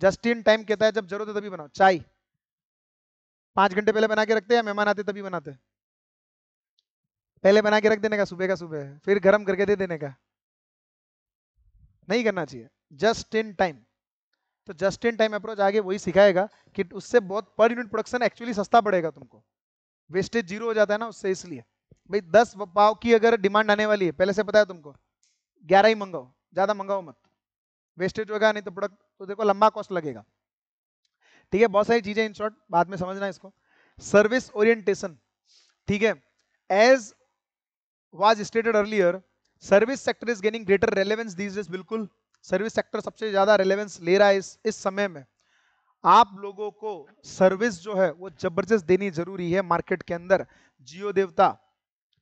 जस्ट इन टाइम कहता है जब जरूरत है तभी बनाओ चाय पांच घंटे पहले बना के रखते हैं मेहमान आते तभी बनाते पहले बना के रख देने का सुबह का सुबह फिर गर्म करके दे देने का नहीं करना चाहिए जस्ट इन टाइम तो जस्ट इन टाइम अप्रोच आगे वही सिखाएगा कि उससे बहुत पर यूनिट प्रोडक्शन एक्चुअली सस्ता पड़ेगा तुमको वेस्टेज जीरो हो जाता है ना उससे इसलिए भाई दस पाव की अगर डिमांड आने वाली है पहले से पता है तुमको ग्यारह ही मंगाओ ज़्यादा मंगाओ मत वेस्टेज होगा नहीं तो प्रोडक्ट तो देखो लंबा कॉस्ट लगेगा ठीक है बहुत सारी चीजें इन शॉर्ट बाद में समझना इसको सर्विस ओरिएंटेशन ठीक है as was stated earlier service sector is gaining greater relevance these is बिल्कुल सर्विस सेक्टर सबसे ज्यादा रेलेवेंस ले रहा है इस इस समय में आप लोगों को सर्विस जो है वो जबरदस्त देनी जरूरी है मार्केट के अंदर जियो देवता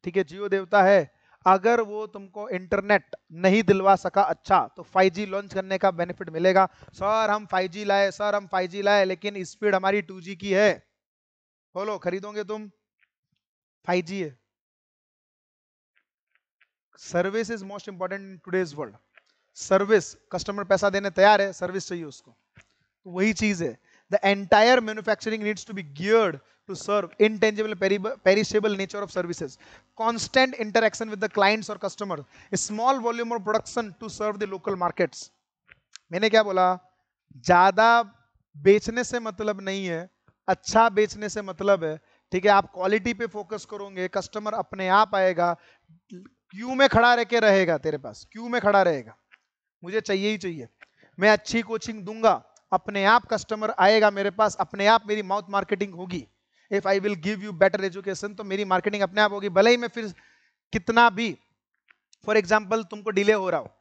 ठीक है जियो देवता है अगर वो तुमको इंटरनेट नहीं दिलवा सका अच्छा तो 5G लॉन्च करने का बेनिफिट मिलेगा सर हम 5G लाए सर हम 5G लाए लेकिन स्पीड हमारी 2G की है बोलो खरीदोगे तुम 5G है service is most important in today's world service customer पैसा देने तैयार है सर्विस चाहिए उसको तो वही चीज है the entire manufacturing needs to be geared to serve intangible peri perishable nature of services constant interaction with the clients or customer a small volume of production to serve the local markets maine kya bola ज्यादा bechne se matlab nahi hai acha bechne se matlab hai theek hai aap quality pe focus karoge customer apne aap aayega queue में खड़ा रह के रहेगा तेरे पास Q में खड़ा रहेगा मुझे चाहिए ही चाहिए मैं अच्छी कोचिंग दूंगा अपने आप कस्टमर आएगा मेरे पास अपने आप मेरी माउथ मार्केटिंग होगी if I will give you better education तो मेरी मार्केटिंग अपने आप होगी भले ही मैं फिर कितना भी फॉर एग्जाम्पल तुमको डिले हो रहा हो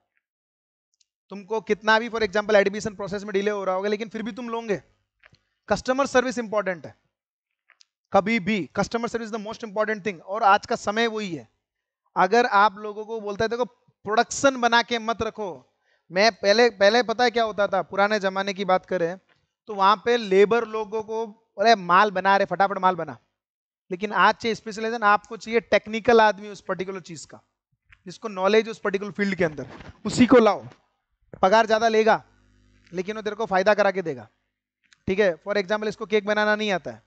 तुमको कितना भी फॉर एग्जाम्पल एडमिशन प्रोसेस में डिले हो रहा होगा लेकिन फिर भी तुम लोगे कस्टमर सर्विस इंपॉर्टेंट है कभी भी customer service the most important thing और आज का समय वही है अगर आप लोगों को बोलता है देखो प्रोडक्शन बना के मत रखो मैं पहले पहले पता है क्या होता था पुराने जमाने की बात करें तो वहां पे लेबर लोगों को अरे माल बना रहे फटाफट माल बना लेकिन आज चाहिए स्पेशलाइजेशन आपको चाहिए टेक्निकल आदमी उस पर्टिकुलर चीज का जिसको नॉलेज उस पर्टिकुलर फील्ड के अंदर उसी को लाओ पगार ज्यादा लेगा लेकिन वो तेरे को फायदा करा के देगा ठीक है फॉर एग्जाम्पल इसको केक बनाना नहीं आता है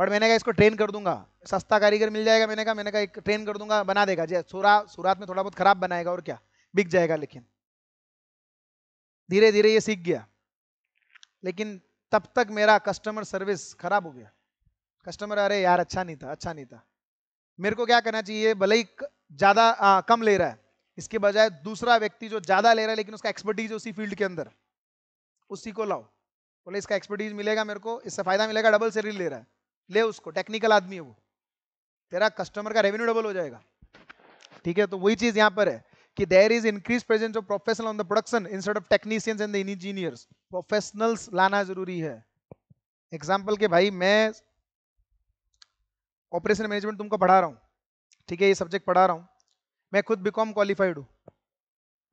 बट मैंने कहा इसको ट्रेन कर दूंगा सस्ता कारीगर मिल जाएगा मैंने कहा मैंने कहा एक ट्रेन कर दूंगा बना देगा जै सूरा में थोड़ा बहुत खराब बनाएगा और क्या बिक जाएगा लेकिन धीरे धीरे ये सीख गया लेकिन तब तक मेरा कस्टमर सर्विस खराब हो गया कस्टमर अरे यार अच्छा नहीं था अच्छा नहीं था मेरे को क्या करना चाहिए भले ही ज़्यादा कम ले रहा है इसके बजाय दूसरा व्यक्ति जो ज़्यादा ले रहा है लेकिन उसका एक्सपर्टीज उसी फील्ड के अंदर उसी को लाओ बोले इसका एक्सपर्टीज मिलेगा मेरे को इससे फ़ायदा मिलेगा डबल सैलरी ले रहा है ले उसको टेक्निकल आदमी है वो तेरा कस्टमर का रेवेन्यू डबल हो जाएगा ठीक है तो वही चीज़ यहाँ पर है कि there is increase presence of professional on the production instead of technicians and the engineers professionals लाना जरूरी है एग्जाम्पल के भाई मैं ऑपरेशन मैनेजमेंट तुमको पढ़ा रहा हूँ ठीक है ये सब्जेक्ट पढ़ा रहा हूँ मैं खुद बीकॉम क्वालिफाइड हूँ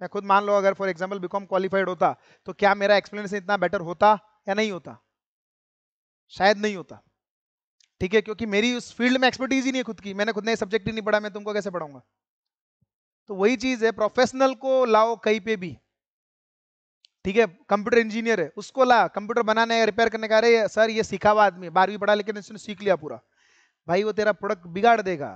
मैं खुद मान लो अगर फॉर एग्जाम्पल बीकॉम क्वालिफाइड होता तो क्या मेरा एक्सप्लेनेशन इतना बेटर होता या नहीं होता शायद नहीं होता ठीक है क्योंकि मेरी उस फील्ड में एक्सपर्टीज ही नहीं है खुद की मैंने खुद ने सब्जेक्ट ही नहीं पढ़ा मैं तुमको कैसे पढ़ाऊंगा तो वही चीज है प्रोफेशनल को लाओ कहीं पे भी ठीक है कंप्यूटर इंजीनियर है उसको ला कंप्यूटर बनाने या रिपेयर करने का अरे सर ये सीखा हुआ आदमी बारहवीं पढ़ा लेकिन इसने सीख लिया पूरा भाई वो तेरा प्रोडक्ट बिगाड़ देगा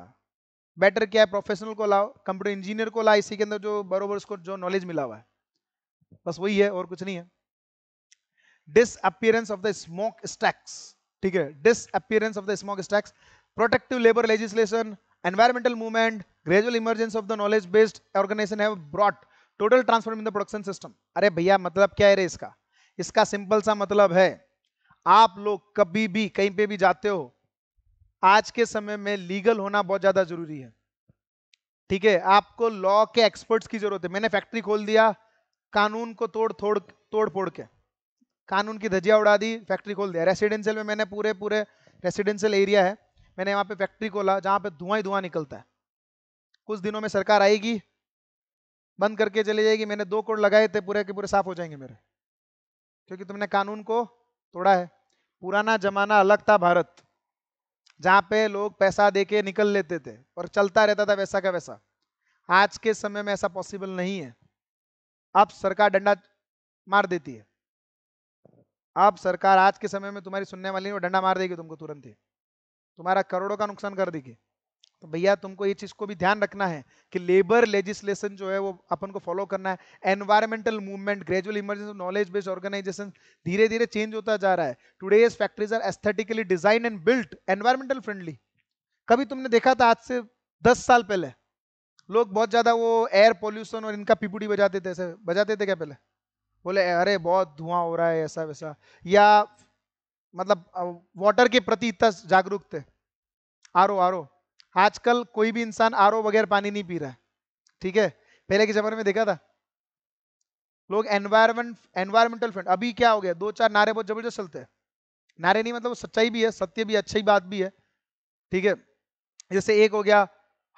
बेटर क्या है प्रोफेशनल को लाओ कंप्यूटर इंजीनियर को ला इसी के अंदर जो बरोबर उसको जो नॉलेज मिला हुआ है बस वही है और कुछ नहीं है disappearance of the smoke stacks ठीक है disappearance of the smoke stacks protective labour legislation environmental movement, gradual emergence of the knowledge-based organization have brought total transform in the production system. अरे भैया मतलब क्या है रे इसका इसका सिंपल सा मतलब है आप लोग कभी भी कहीं पे भी जाते हो आज के समय में लीगल होना बहुत ज्यादा जरूरी है ठीक है आपको लॉ के एक्सपर्ट्स की जरूरत है मैंने फैक्ट्री खोल दिया कानून को तोड़ तोड़ तोड़ फोड़ के कानून की धजिया उड़ा दी फैक्ट्री खोल दिया रेसिडेंशियल में मैंने पूरे पूरे रेसिडेंशियल एरिया है मैंने यहाँ पे फैक्ट्री खोला जहाँ पे धुआं ही धुआं निकलता है कुछ दिनों में सरकार आएगी बंद करके चली जाएगी मैंने दो करोड़ लगाए थे पूरे के पूरे साफ हो जाएंगे मेरे क्योंकि तुमने कानून को तोड़ा है पुराना जमाना अलग था भारत जहाँ पे लोग पैसा दे के निकल लेते थे और चलता रहता था वैसा का वैसा आज के समय में ऐसा पॉसिबल नहीं है अब सरकार डंडा मार देती है अब सरकार आज के समय में तुम्हारी सुनने वाली नहीं डंडा मार देगी तुमको तुरंत ही तुम्हारा करोड़ों का नुकसान कर देगी तो भैया तुमको ये चीज को भी ध्यान रखना है कि लेबर लेजिस्लेशन जो है वो अपन को फॉलो करना है environmental movement gradual emergence knowledge based organization धीरे धीरे चेंज होता जा रहा है today's factories are aesthetically design and built environmental friendly कभी तुमने देखा था आज से दस साल पहले लोग बहुत ज्यादा वो एयर पोल्यूशन और इनका पिपुड़ी बजाते थे ऐसे बजाते थे क्या पहले बोले अरे बहुत धुआं हो रहा है ऐसा वैसा या मतलब वाटर के प्रति इतना जागरूक थे आर ओ आर ओ आजकल कोई भी इंसान आर ओ बगैर पानी नहीं पी रहा है ठीक है पहले के जमाने में देखा था लोग एनवायरमेंट एनवायरमेंटल फ्रेंड अभी क्या हो गया दो चार नारे बहुत जबरदस्त चलते हैं नारे नहीं मतलब सच्चाई भी है सत्य भी अच्छी बात भी है ठीक है जैसे एक हो गया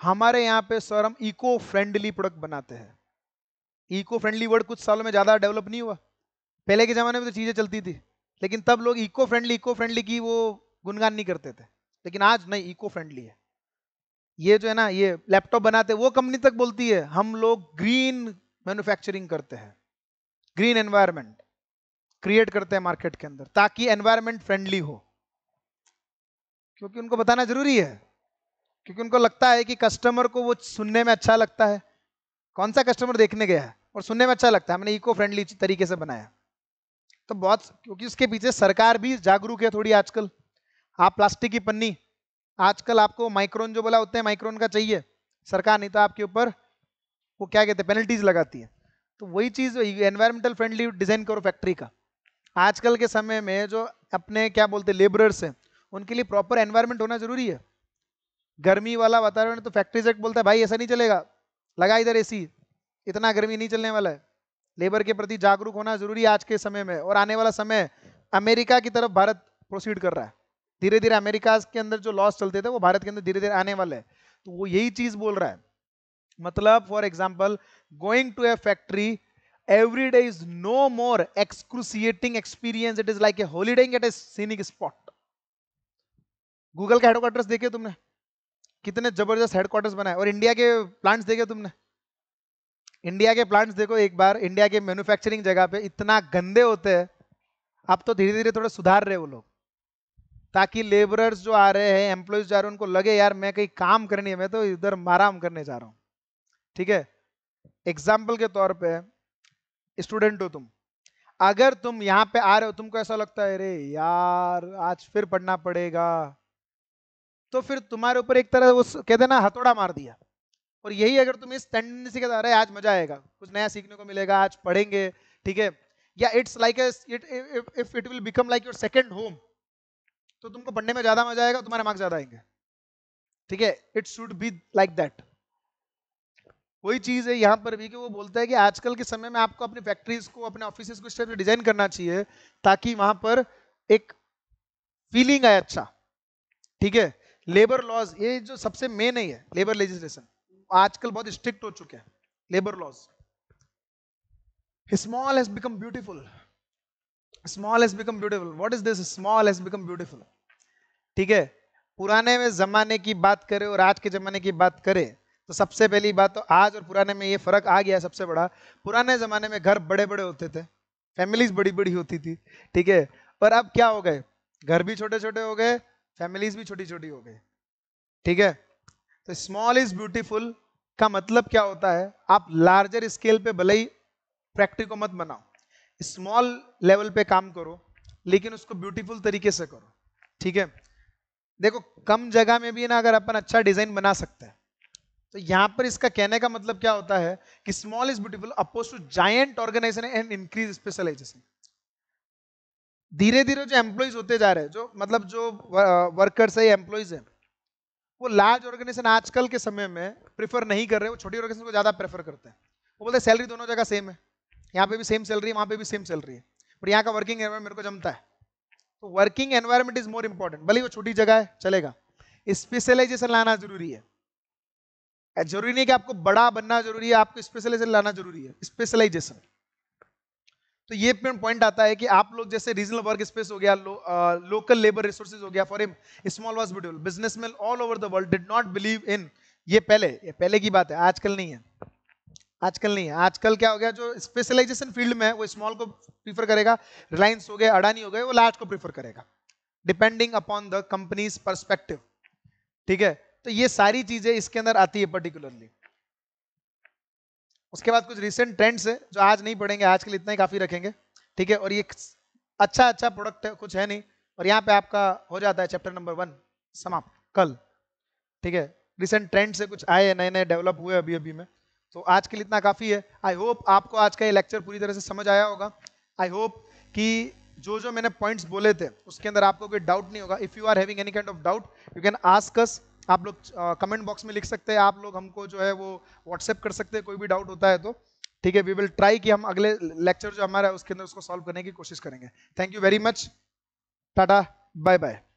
हमारे यहाँ पे सर हम इको फ्रेंडली प्रोडक्ट बनाते हैं इको फ्रेंडली वर्ड कुछ सालों में ज़्यादा डेवलप नहीं हुआ पहले के ज़माने में तो चीज़ें चलती थी लेकिन तब लोग इको फ्रेंडली इको फ्रेंडली की वो गुणगान नहीं करते थे लेकिन आज नहीं इको फ्रेंडली है ये जो है ना ये लैपटॉप बनाते वो कंपनी तक बोलती है हम लोग ग्रीन मैन्युफैक्चरिंग करते हैं ग्रीन एनवायरमेंट क्रिएट करते हैं मार्केट के अंदर ताकि एनवायरमेंट फ्रेंडली हो क्योंकि उनको बताना जरूरी है क्योंकि उनको लगता है कि कस्टमर को वो सुनने में अच्छा लगता है कौन सा कस्टमर देखने गया है और सुनने में अच्छा लगता है हमने इको फ्रेंडली तरीके से बनाया तो बहुत क्योंकि उसके पीछे सरकार भी जागरूक है थोड़ी आजकल आप प्लास्टिक की पन्नी आजकल आपको माइक्रोन जो बोला हैं माइक्रोन का चाहिए सरकार नहीं तो आपके ऊपर वो क्या कहते हैं पेनल्टीज लगाती है तो वही चीज़ एनवायरमेंटल फ्रेंडली डिज़ाइन करो फैक्ट्री का आजकल के समय में जो अपने क्या बोलते लेबरर्स हैं उनके लिए प्रॉपर एनवायरमेंट होना जरूरी है गर्मी वाला वातावरण तो फैक्ट्री से बोलता है भाई ऐसा नहीं चलेगा लगा इधर ए इतना गर्मी नहीं चलने वाला है लेबर के प्रति जागरूक होना जरूरी है आज के समय में और आने वाला समय अमेरिका की तरफ भारत प्रोसीड कर रहा है धीरे धीरे अमेरिका के अंदर जो लॉस चलते थे वो भारत के अंदर धीरे धीरे आने वाले हैं तो वो यही चीज बोल रहा है मतलब for example going to a factory every day is no more excruciating experience it is like a holiday at a scenic spot Google का हेडक्वार्टर्स देखे तुमने कितने जबरदस्त हेडक्वार्टर्स बनाए और इंडिया के प्लांट्स देखे तुमने इंडिया के प्लांट्स देखो एक बार इंडिया के मैन्युफैक्चरिंग जगह पे इतना गंदे होते हैं अब तो धीरे धीरे थोड़ा सुधार रहे वो लोग ताकि लेबरर्स जो आ रहे हैं एम्प्लॉयज जा रहे हैं उनको लगे यार मैं कहीं काम करनी है मैं तो इधर आराम करने जा रहा हूँ ठीक है एग्जाम्पल के तौर पर स्टूडेंट हो तुम अगर तुम यहाँ पे आ रहे हो तुमको ऐसा लगता है अरे यार आज फिर पढ़ना पड़ेगा तो फिर तुम्हारे ऊपर एक तरह उस कहते ना हथौड़ा मार दिया और यही अगर तुम इस टेंडेंसी के साथ रहे आज मजा आएगा कुछ नया सीखने को मिलेगा आज पढ़ेंगे ठीक है या it's like if it will become like your second home तो तुमको पढ़ने में ज्यादा मजा आएगा तुम्हारे मार्क्स ज्यादा आएंगे ठीक है it should be like that वही चीज है यहाँ पर भी कि वो बोलता है कि आजकल के समय में आपको अपनी फैक्ट्रीज को अपने ऑफिस को इस टाइप से डिजाइन करना चाहिए ताकि वहां पर एक फीलिंग आए अच्छा ठीक है लेबर लॉज ये जो सबसे मेन है लेबर लेजिस्लेशन आजकल बहुत स्ट्रिक्ट हो चुके हैं labour laws small has become beautiful small has become beautiful what is this small has become beautiful ठीक है पुराने में जमाने की बात करें और आज के जमाने की बात करें तो सबसे पहली बात तो आज और पुराने में ये फर्क आ गया सबसे बड़ा पुराने जमाने में घर बड़े बड़े होते थे फैमिलीज बड़ी बड़ी होती थी ठीक है पर अब क्या हो गए घर भी छोटे छोटे हो गए फैमिलीज भी छोटी छोटी हो गए ठीक है तो स्मॉल इज ब्यूटीफुल का मतलब क्या होता है आप लार्जर स्केल पे भले ही प्रैक्टिको मत बनाओ स्मॉल लेवल पे काम करो लेकिन उसको ब्यूटीफुल तरीके से करो ठीक है देखो कम जगह में भी ना अगर अपन अच्छा डिजाइन बना सकते हैं तो यहां पर इसका कहने का मतलब क्या होता है कि small is beautiful oppose to giant organization and increase specialization धीरे धीरे जो एम्प्लॉयज होते जा रहे हैं जो मतलब जो वर्कर्स है एम्प्लॉयज है वो लार्ज ऑर्गेनाइजेशन आजकल के समय में प्रेफर नहीं कर रहे वो छोटी ऑर्गेनाइजेशन को ज़्यादा प्रेफर करते हैं वो बोलते हैं सैलरी दोनों जगह सेम है यहाँ पे भी सेम सैलरी है वहाँ पे भी सेम सैलरी है बट यहाँ का वर्किंग एनवायरमेंट मेरे को जमता है तो working environment is more important भले वो छोटी जगह है चलेगा स्पेशलाइजेशन लाना जरूरी है जरूरी नहीं कि आपको बड़ा बनना जरूरी है आपको स्पेशलाइजेशन लाना जरूरी है स्पेशलाइजेशन तो ये पॉइंट आता है कि आप लोग जैसे रीजनल वर्क स्पेस हो गया लोकल लेबर रिसोर्सेज हो गया for them small was beautiful businessman all over the world did not believe in ये पहले ये पहले की बात है आजकल नहीं है आजकल नहीं है आजकल क्या हो गया जो स्पेशलाइजेशन फील्ड में है वो स्मॉल को प्रीफर करेगा रिलायंस हो गया अडानी हो गए वो लार्ज को प्रीफर करेगा depending upon the company's perspective ठीक है तो ये सारी चीजें इसके अंदर आती है पर्टिकुलरली उसके बाद कुछ रिसेंट ट्रेंड्स है जो आज नहीं पढ़ेंगे आज के लिए इतना ही काफ़ी रखेंगे ठीक है और ये अच्छा अच्छा प्रोडक्ट है कुछ है नहीं और यहाँ पे आपका हो जाता है चैप्टर नंबर वन समाप्त कल ठीक है रिसेंट ट्रेंड से कुछ आए नए नए डेवलप हुए अभी अभी में तो आज के लिए इतना काफ़ी है आई होप आपको आज का ये लेक्चर पूरी तरह से समझ आया होगा आई होप कि जो जो मैंने पॉइंट्स बोले थे उसके अंदर आपको कोई डाउट नहीं होगा if you are having any kind of doubt you can ask us आप लोग कमेंट बॉक्स में लिख सकते हैं आप लोग हमको जो है वो व्हाट्सएप कर सकते हैं कोई भी डाउट होता है तो ठीक है वी विल ट्राई कि हम अगले लेक्चर जो हमारा है उसके अंदर उसको सॉल्व करने की कोशिश करेंगे thank you very much tata bye bye